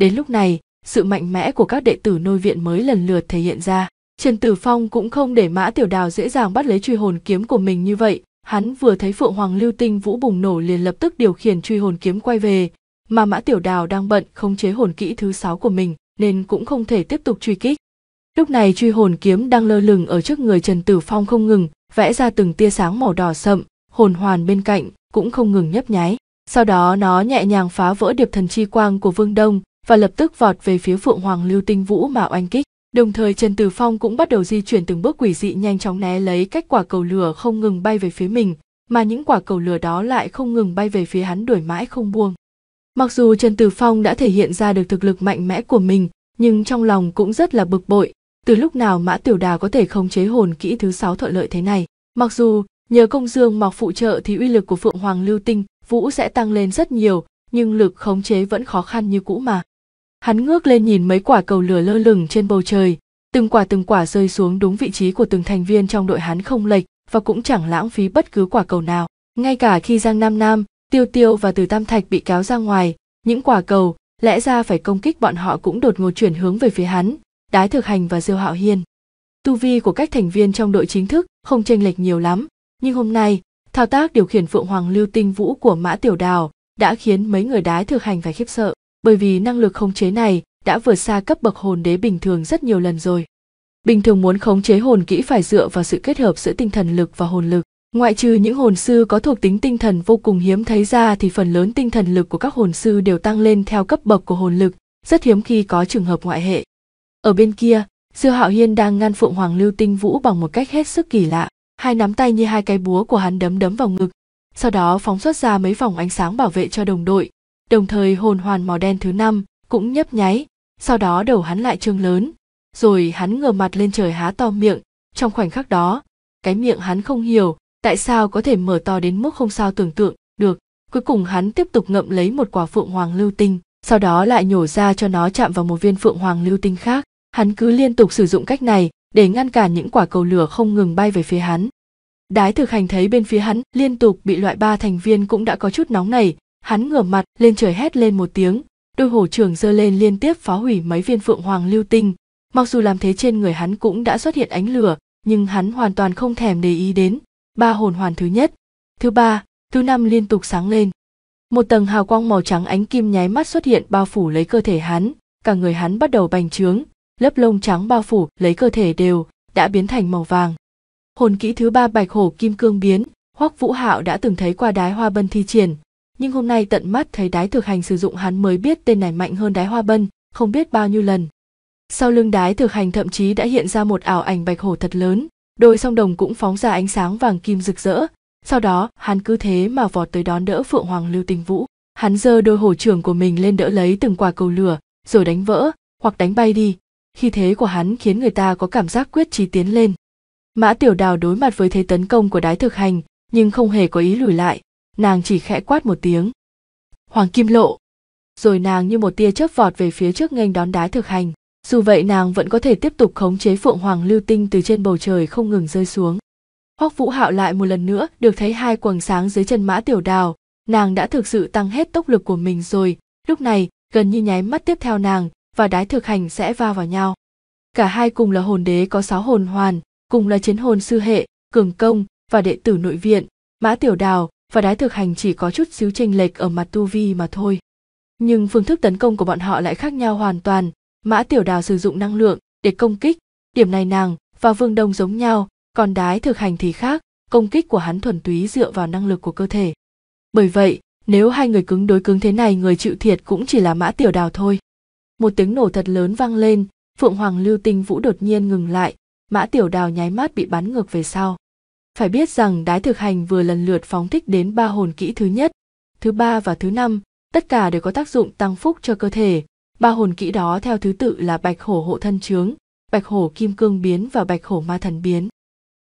Đến lúc này, sự mạnh mẽ của các đệ tử nôi viện mới lần lượt thể hiện ra. Trần Tử Phong cũng không để Mã Tiểu Đào dễ dàng bắt lấy truy hồn kiếm của mình như vậy, hắn vừa thấy Phượng Hoàng Lưu Tinh Vũ bùng nổ liền lập tức điều khiển truy hồn kiếm quay về, mà Mã Tiểu Đào đang bận khống chế hồn kỹ thứ sáu của mình nên cũng không thể tiếp tục truy kích. Lúc này truy hồn kiếm đang lơ lửng ở trước người Trần Tử Phong không ngừng, vẽ ra từng tia sáng màu đỏ sậm, hồn hoàn bên cạnh cũng không ngừng nhấp nháy. Sau đó nó nhẹ nhàng phá vỡ điệp thần chi quang của Vương Đông, và lập tức vọt về phía Phượng Hoàng Lưu Tinh Vũ mà oanh kích. Đồng thời Trần Tử Phong cũng bắt đầu di chuyển từng bước quỷ dị nhanh chóng né lấy cách quả cầu lửa không ngừng bay về phía mình, mà những quả cầu lửa đó lại không ngừng bay về phía hắn đuổi mãi không buông. Mặc dù Trần Tử Phong đã thể hiện ra được thực lực mạnh mẽ của mình, nhưng trong lòng cũng rất là bực bội, từ lúc nào Mã Tiểu Đà có thể khống chế hồn kỹ thứ sáu thuận lợi thế này. Mặc dù nhờ công dương mọc phụ trợ thì uy lực của Phượng Hoàng Lưu Tinh Vũ sẽ tăng lên rất nhiều, nhưng lực khống chế vẫn khó khăn như cũ mà hắn ngước lên nhìn mấy quả cầu lửa lơ lửng trên bầu trời từng quả từng quả rơi xuống đúng vị trí của từng thành viên trong đội hắn không lệch và cũng chẳng lãng phí bất cứ quả cầu nào ngay cả khi giang nam nam tiêu tiêu và từ tam thạch bị cáo ra ngoài những quả cầu lẽ ra phải công kích bọn họ cũng đột ngột chuyển hướng về phía hắn đái thực hành và diêu hạo hiên tu vi của các thành viên trong đội chính thức không chênh lệch nhiều lắm nhưng hôm nay thao tác điều khiển phượng hoàng lưu tinh vũ của mã tiểu đào đã khiến mấy người đái thực hành phải khiếp sợ bởi vì năng lực khống chế này đã vượt xa cấp bậc hồn đế bình thường rất nhiều lần rồi. Bình thường muốn khống chế hồn kỹ phải dựa vào sự kết hợp giữa tinh thần lực và hồn lực. Ngoại trừ những hồn sư có thuộc tính tinh thần vô cùng hiếm thấy ra thì phần lớn tinh thần lực của các hồn sư đều tăng lên theo cấp bậc của hồn lực, rất hiếm khi có trường hợp ngoại hệ. Ở bên kia, sư Hạo Hiên đang ngăn Phượng Hoàng Lưu Tinh Vũ bằng một cách hết sức kỳ lạ, hai nắm tay như hai cái búa của hắn đấm đấm vào ngực, sau đó phóng xuất ra mấy vòng ánh sáng bảo vệ cho đồng đội, đồng thời hồn hoàn màu đen thứ năm cũng nhấp nháy sau đó đầu hắn lại trương lớn rồi hắn ngửa mặt lên trời há to miệng trong khoảnh khắc đó cái miệng hắn không hiểu tại sao có thể mở to đến mức không sao tưởng tượng được cuối cùng hắn tiếp tục ngậm lấy một quả phượng hoàng lưu tinh sau đó lại nhổ ra cho nó chạm vào một viên phượng hoàng lưu tinh khác hắn cứ liên tục sử dụng cách này để ngăn cản những quả cầu lửa không ngừng bay về phía hắn đái thực hành thấy bên phía hắn liên tục bị loại ba thành viên cũng đã có chút nóng nảy hắn ngửa mặt lên trời hét lên một tiếng đôi hổ trưởng giơ lên liên tiếp phá hủy mấy viên phượng hoàng lưu tinh mặc dù làm thế trên người hắn cũng đã xuất hiện ánh lửa nhưng hắn hoàn toàn không thèm để ý đến ba hồn hoàn thứ nhất thứ ba thứ năm liên tục sáng lên một tầng hào quang màu trắng ánh kim nháy mắt xuất hiện bao phủ lấy cơ thể hắn cả người hắn bắt đầu bành trướng lớp lông trắng bao phủ lấy cơ thể đều đã biến thành màu vàng hồn kỹ thứ ba bạch hổ kim cương biến hoắc vũ hạo đã từng thấy qua đái hoa bân thi triển nhưng hôm nay tận mắt thấy đái thực hành sử dụng hắn mới biết tên này mạnh hơn đái hoa bân không biết bao nhiêu lần sau lưng đái thực hành thậm chí đã hiện ra một ảo ảnh bạch hổ thật lớn đôi song đồng cũng phóng ra ánh sáng vàng kim rực rỡ sau đó hắn cứ thế mà vọt tới đón đỡ phượng hoàng lưu tình vũ hắn giơ đôi hổ trưởng của mình lên đỡ lấy từng quả cầu lửa rồi đánh vỡ hoặc đánh bay đi khi thế của hắn khiến người ta có cảm giác quyết trí tiến lên mã tiểu đào đối mặt với thế tấn công của đái thực hành nhưng không hề có ý lùi lại nàng chỉ khẽ quát một tiếng hoàng kim lộ rồi nàng như một tia chớp vọt về phía trước nghênh đón đái thực hành dù vậy nàng vẫn có thể tiếp tục khống chế phượng hoàng lưu tinh từ trên bầu trời không ngừng rơi xuống hoắc vũ hạo lại một lần nữa được thấy hai quầng sáng dưới chân mã tiểu đào nàng đã thực sự tăng hết tốc lực của mình rồi lúc này gần như nháy mắt tiếp theo nàng và đái thực hành sẽ va vào nhau cả hai cùng là hồn đế có sáu hồn hoàn cùng là chiến hồn sư hệ cường công và đệ tử nội viện mã tiểu đào và đái thực hành chỉ có chút xíu chênh lệch ở mặt tu vi mà thôi nhưng phương thức tấn công của bọn họ lại khác nhau hoàn toàn mã tiểu đào sử dụng năng lượng để công kích điểm này nàng và vương đông giống nhau còn đái thực hành thì khác công kích của hắn thuần túy dựa vào năng lực của cơ thể bởi vậy nếu hai người cứng đối cứng thế này người chịu thiệt cũng chỉ là mã tiểu đào thôi một tiếng nổ thật lớn vang lên phượng hoàng lưu tinh vũ đột nhiên ngừng lại mã tiểu đào nháy mắt bị bắn ngược về sau phải biết rằng đái thực hành vừa lần lượt phóng thích đến ba hồn kỹ thứ nhất, thứ ba và thứ năm, tất cả đều có tác dụng tăng phúc cho cơ thể. Ba hồn kỹ đó theo thứ tự là bạch hổ hộ thân chướng, bạch hổ kim cương biến và bạch hổ ma thần biến.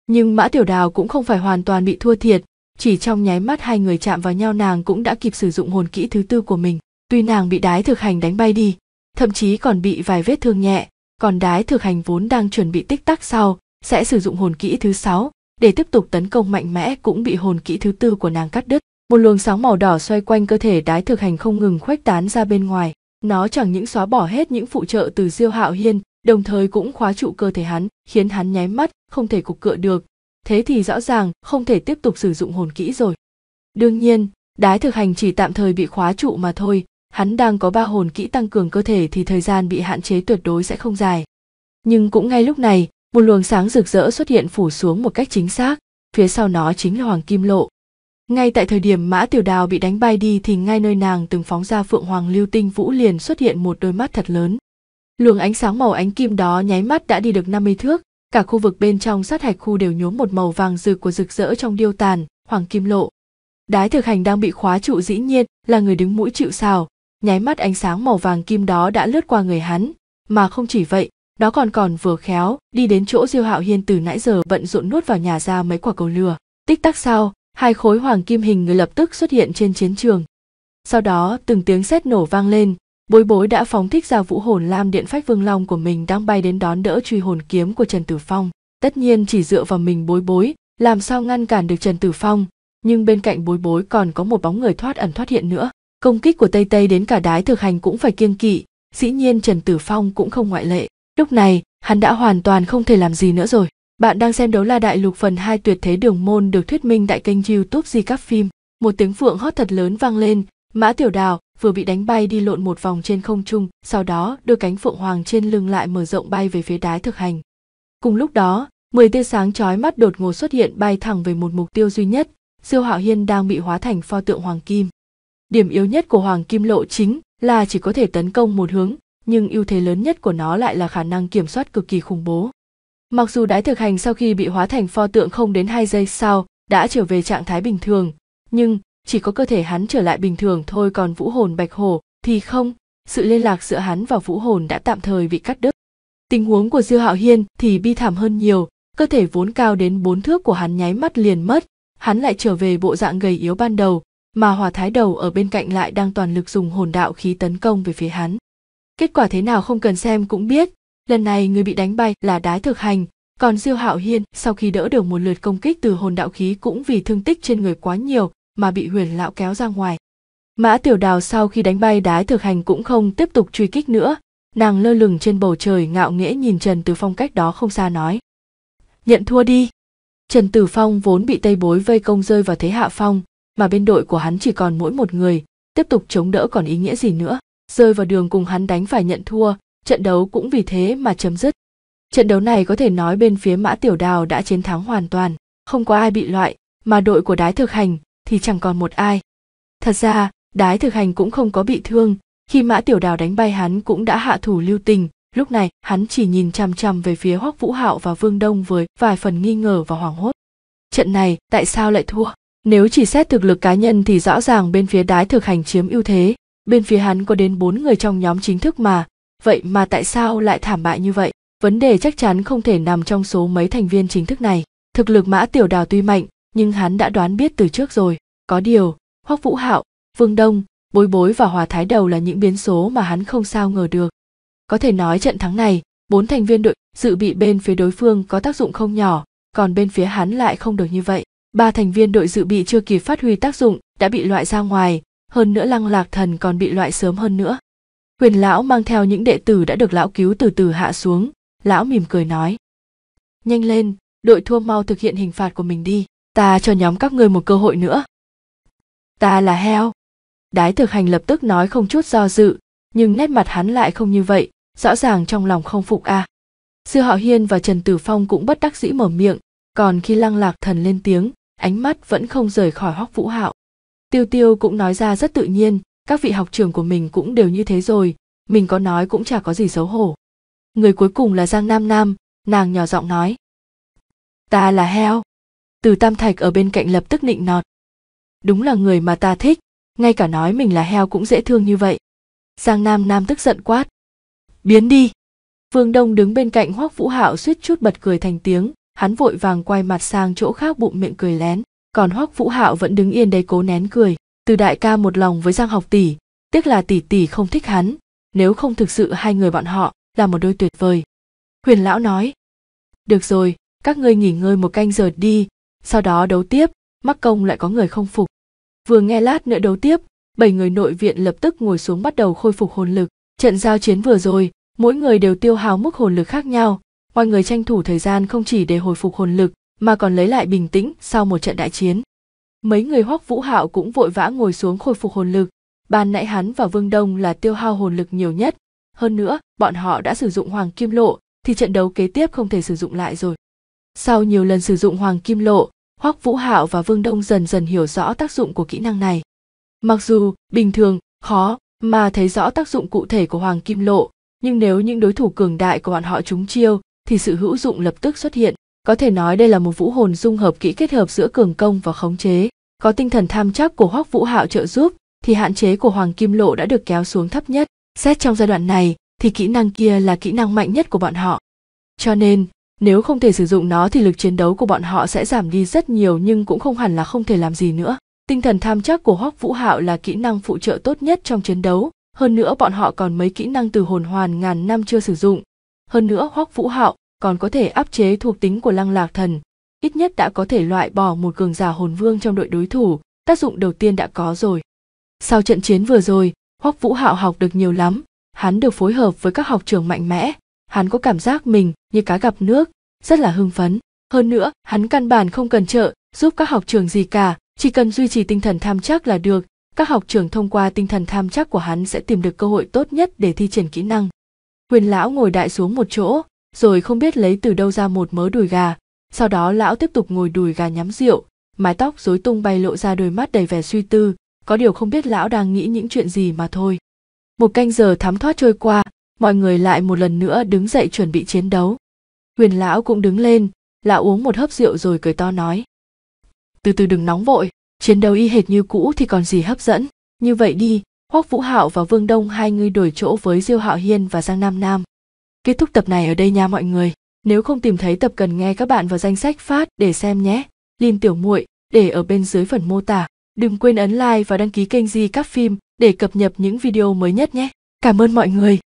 Nhưng mã tiểu đào cũng không phải hoàn toàn bị thua thiệt, chỉ trong nháy mắt hai người chạm vào nhau nàng cũng đã kịp sử dụng hồn kỹ thứ tư của mình. Tuy nàng bị đái thực hành đánh bay đi, thậm chí còn bị vài vết thương nhẹ, còn đái thực hành vốn đang chuẩn bị tích tắc sau, sẽ sử dụng hồn kỹ thứ sáu, để tiếp tục tấn công mạnh mẽ cũng bị hồn kỹ thứ tư của nàng cắt đứt một luồng sóng màu đỏ xoay quanh cơ thể đái thực hành không ngừng khuếch tán ra bên ngoài nó chẳng những xóa bỏ hết những phụ trợ từ diêu hạo hiên đồng thời cũng khóa trụ cơ thể hắn khiến hắn nháy mắt không thể cục cựa được thế thì rõ ràng không thể tiếp tục sử dụng hồn kỹ rồi đương nhiên đái thực hành chỉ tạm thời bị khóa trụ mà thôi hắn đang có ba hồn kỹ tăng cường cơ thể thì thời gian bị hạn chế tuyệt đối sẽ không dài nhưng cũng ngay lúc này một luồng sáng rực rỡ xuất hiện phủ xuống một cách chính xác phía sau nó chính là hoàng kim lộ ngay tại thời điểm mã tiểu đào bị đánh bay đi thì ngay nơi nàng từng phóng ra phượng hoàng lưu tinh vũ liền xuất hiện một đôi mắt thật lớn luồng ánh sáng màu ánh kim đó nháy mắt đã đi được 50 thước cả khu vực bên trong sát hạch khu đều nhuốm một màu vàng rực của rực rỡ trong điêu tàn hoàng kim lộ đái thực hành đang bị khóa trụ dĩ nhiên là người đứng mũi chịu xào nháy mắt ánh sáng màu vàng kim đó đã lướt qua người hắn mà không chỉ vậy đó còn còn vừa khéo đi đến chỗ diêu hạo hiên từ nãy giờ bận rộn nuốt vào nhà ra mấy quả cầu lừa tích tắc sau hai khối hoàng kim hình người lập tức xuất hiện trên chiến trường sau đó từng tiếng sét nổ vang lên bối bối đã phóng thích ra vũ hồn lam điện phách vương long của mình đang bay đến đón đỡ truy hồn kiếm của trần tử phong tất nhiên chỉ dựa vào mình bối bối làm sao ngăn cản được trần tử phong nhưng bên cạnh bối bối còn có một bóng người thoát ẩn thoát hiện nữa công kích của tây tây đến cả đái thực hành cũng phải kiêng kỵ dĩ nhiên trần tử phong cũng không ngoại lệ Lúc này, hắn đã hoàn toàn không thể làm gì nữa rồi. Bạn đang xem đấu la đại lục phần 2 tuyệt thế đường môn được thuyết minh tại kênh youtube Di Các Phim. Một tiếng phượng hót thật lớn vang lên, Mã Tiểu Đào vừa bị đánh bay đi lộn một vòng trên không trung, sau đó đôi cánh phượng hoàng trên lưng lại mở rộng bay về phía đái thực hành. Cùng lúc đó, mười tia sáng chói mắt đột ngột xuất hiện bay thẳng về một mục tiêu duy nhất, siêu Hạo Hiên đang bị hóa thành pho tượng hoàng kim. Điểm yếu nhất của hoàng kim lộ chính là chỉ có thể tấn công một hướng, nhưng ưu thế lớn nhất của nó lại là khả năng kiểm soát cực kỳ khủng bố. Mặc dù đái thực hành sau khi bị hóa thành pho tượng không đến 2 giây sau đã trở về trạng thái bình thường, nhưng chỉ có cơ thể hắn trở lại bình thường thôi còn vũ hồn bạch hổ thì không, sự liên lạc giữa hắn và vũ hồn đã tạm thời bị cắt đứt. Tình huống của Diêu Hạo Hiên thì bi thảm hơn nhiều, cơ thể vốn cao đến bốn thước của hắn nháy mắt liền mất, hắn lại trở về bộ dạng gầy yếu ban đầu, mà Hòa Thái Đầu ở bên cạnh lại đang toàn lực dùng hồn đạo khí tấn công về phía hắn kết quả thế nào không cần xem cũng biết lần này người bị đánh bay là đái thực hành còn diêu hạo hiên sau khi đỡ được một lượt công kích từ hồn đạo khí cũng vì thương tích trên người quá nhiều mà bị huyền lão kéo ra ngoài mã tiểu đào sau khi đánh bay đái thực hành cũng không tiếp tục truy kích nữa nàng lơ lửng trên bầu trời ngạo nghễ nhìn trần từ phong cách đó không xa nói nhận thua đi trần tử phong vốn bị tây bối vây công rơi vào thế hạ phong mà bên đội của hắn chỉ còn mỗi một người tiếp tục chống đỡ còn ý nghĩa gì nữa rơi vào đường cùng hắn đánh phải nhận thua, trận đấu cũng vì thế mà chấm dứt. Trận đấu này có thể nói bên phía Mã Tiểu Đào đã chiến thắng hoàn toàn, không có ai bị loại, mà đội của đái thực hành thì chẳng còn một ai. Thật ra, đái thực hành cũng không có bị thương, khi Mã Tiểu Đào đánh bay hắn cũng đã hạ thủ lưu tình, lúc này hắn chỉ nhìn chằm chằm về phía Hoắc Vũ Hạo và Vương Đông với vài phần nghi ngờ và hoảng hốt. Trận này tại sao lại thua? Nếu chỉ xét thực lực cá nhân thì rõ ràng bên phía đái thực hành chiếm ưu thế, bên phía hắn có đến bốn người trong nhóm chính thức mà vậy mà tại sao lại thảm bại như vậy vấn đề chắc chắn không thể nằm trong số mấy thành viên chính thức này thực lực mã tiểu đào tuy mạnh nhưng hắn đã đoán biết từ trước rồi có điều hoắc vũ hạo vương đông bối bối và hòa thái đầu là những biến số mà hắn không sao ngờ được có thể nói trận thắng này bốn thành viên đội dự bị bên phía đối phương có tác dụng không nhỏ còn bên phía hắn lại không được như vậy ba thành viên đội dự bị chưa kịp phát huy tác dụng đã bị loại ra ngoài hơn nữa lăng lạc thần còn bị loại sớm hơn nữa huyền lão mang theo những đệ tử đã được lão cứu từ từ hạ xuống lão mỉm cười nói nhanh lên đội thua mau thực hiện hình phạt của mình đi ta cho nhóm các ngươi một cơ hội nữa ta là heo đái thực hành lập tức nói không chút do dự nhưng nét mặt hắn lại không như vậy rõ ràng trong lòng không phục a à. sư họ hiên và trần tử phong cũng bất đắc dĩ mở miệng còn khi lăng lạc thần lên tiếng ánh mắt vẫn không rời khỏi hoắc vũ hạo tiêu tiêu cũng nói ra rất tự nhiên các vị học trưởng của mình cũng đều như thế rồi mình có nói cũng chả có gì xấu hổ người cuối cùng là giang nam nam nàng nhỏ giọng nói ta là heo từ tam thạch ở bên cạnh lập tức nịnh nọt đúng là người mà ta thích ngay cả nói mình là heo cũng dễ thương như vậy giang nam nam tức giận quát biến đi vương đông đứng bên cạnh hoắc vũ hạo suýt chút bật cười thành tiếng hắn vội vàng quay mặt sang chỗ khác bụng miệng cười lén còn hoắc vũ hạo vẫn đứng yên đây cố nén cười từ đại ca một lòng với giang học tỷ tiếc là tỷ tỷ không thích hắn nếu không thực sự hai người bọn họ là một đôi tuyệt vời huyền lão nói được rồi các ngươi nghỉ ngơi một canh giờ đi sau đó đấu tiếp mắc công lại có người không phục vừa nghe lát nữa đấu tiếp bảy người nội viện lập tức ngồi xuống bắt đầu khôi phục hồn lực trận giao chiến vừa rồi mỗi người đều tiêu hao mức hồn lực khác nhau mọi người tranh thủ thời gian không chỉ để hồi phục hồn lực mà còn lấy lại bình tĩnh sau một trận đại chiến mấy người hoắc vũ hạo cũng vội vã ngồi xuống khôi phục hồn lực ban nãy hắn và vương đông là tiêu hao hồn lực nhiều nhất hơn nữa bọn họ đã sử dụng hoàng kim lộ thì trận đấu kế tiếp không thể sử dụng lại rồi sau nhiều lần sử dụng hoàng kim lộ hoắc vũ hạo và vương đông dần dần hiểu rõ tác dụng của kỹ năng này mặc dù bình thường khó mà thấy rõ tác dụng cụ thể của hoàng kim lộ nhưng nếu những đối thủ cường đại của bọn họ trúng chiêu thì sự hữu dụng lập tức xuất hiện có thể nói đây là một vũ hồn dung hợp kỹ kết hợp giữa cường công và khống chế có tinh thần tham chắc của hoắc vũ hạo trợ giúp thì hạn chế của hoàng kim lộ đã được kéo xuống thấp nhất xét trong giai đoạn này thì kỹ năng kia là kỹ năng mạnh nhất của bọn họ cho nên nếu không thể sử dụng nó thì lực chiến đấu của bọn họ sẽ giảm đi rất nhiều nhưng cũng không hẳn là không thể làm gì nữa tinh thần tham chắc của hoắc vũ hạo là kỹ năng phụ trợ tốt nhất trong chiến đấu hơn nữa bọn họ còn mấy kỹ năng từ hồn hoàn ngàn năm chưa sử dụng hơn nữa hoắc vũ hạo còn có thể áp chế thuộc tính của lăng lạc thần ít nhất đã có thể loại bỏ một cường giả hồn vương trong đội đối thủ tác dụng đầu tiên đã có rồi sau trận chiến vừa rồi hoắc vũ hạo học được nhiều lắm hắn được phối hợp với các học trường mạnh mẽ hắn có cảm giác mình như cá gặp nước rất là hưng phấn hơn nữa hắn căn bản không cần trợ giúp các học trường gì cả chỉ cần duy trì tinh thần tham chắc là được các học trường thông qua tinh thần tham chắc của hắn sẽ tìm được cơ hội tốt nhất để thi triển kỹ năng huyền lão ngồi đại xuống một chỗ rồi không biết lấy từ đâu ra một mớ đùi gà sau đó lão tiếp tục ngồi đùi gà nhắm rượu mái tóc rối tung bay lộ ra đôi mắt đầy vẻ suy tư có điều không biết lão đang nghĩ những chuyện gì mà thôi một canh giờ thắm thoát trôi qua mọi người lại một lần nữa đứng dậy chuẩn bị chiến đấu huyền lão cũng đứng lên lão uống một hớp rượu rồi cười to nói từ từ đừng nóng vội chiến đấu y hệt như cũ thì còn gì hấp dẫn như vậy đi hoắc vũ hạo và vương đông hai người đổi chỗ với diêu hạo hiên và giang nam nam Kết thúc tập này ở đây nha mọi người. Nếu không tìm thấy tập cần nghe các bạn vào danh sách phát để xem nhé. Lin tiểu muội để ở bên dưới phần mô tả. Đừng quên ấn like và đăng ký kênh Di Các Phim để cập nhật những video mới nhất nhé. Cảm ơn mọi người.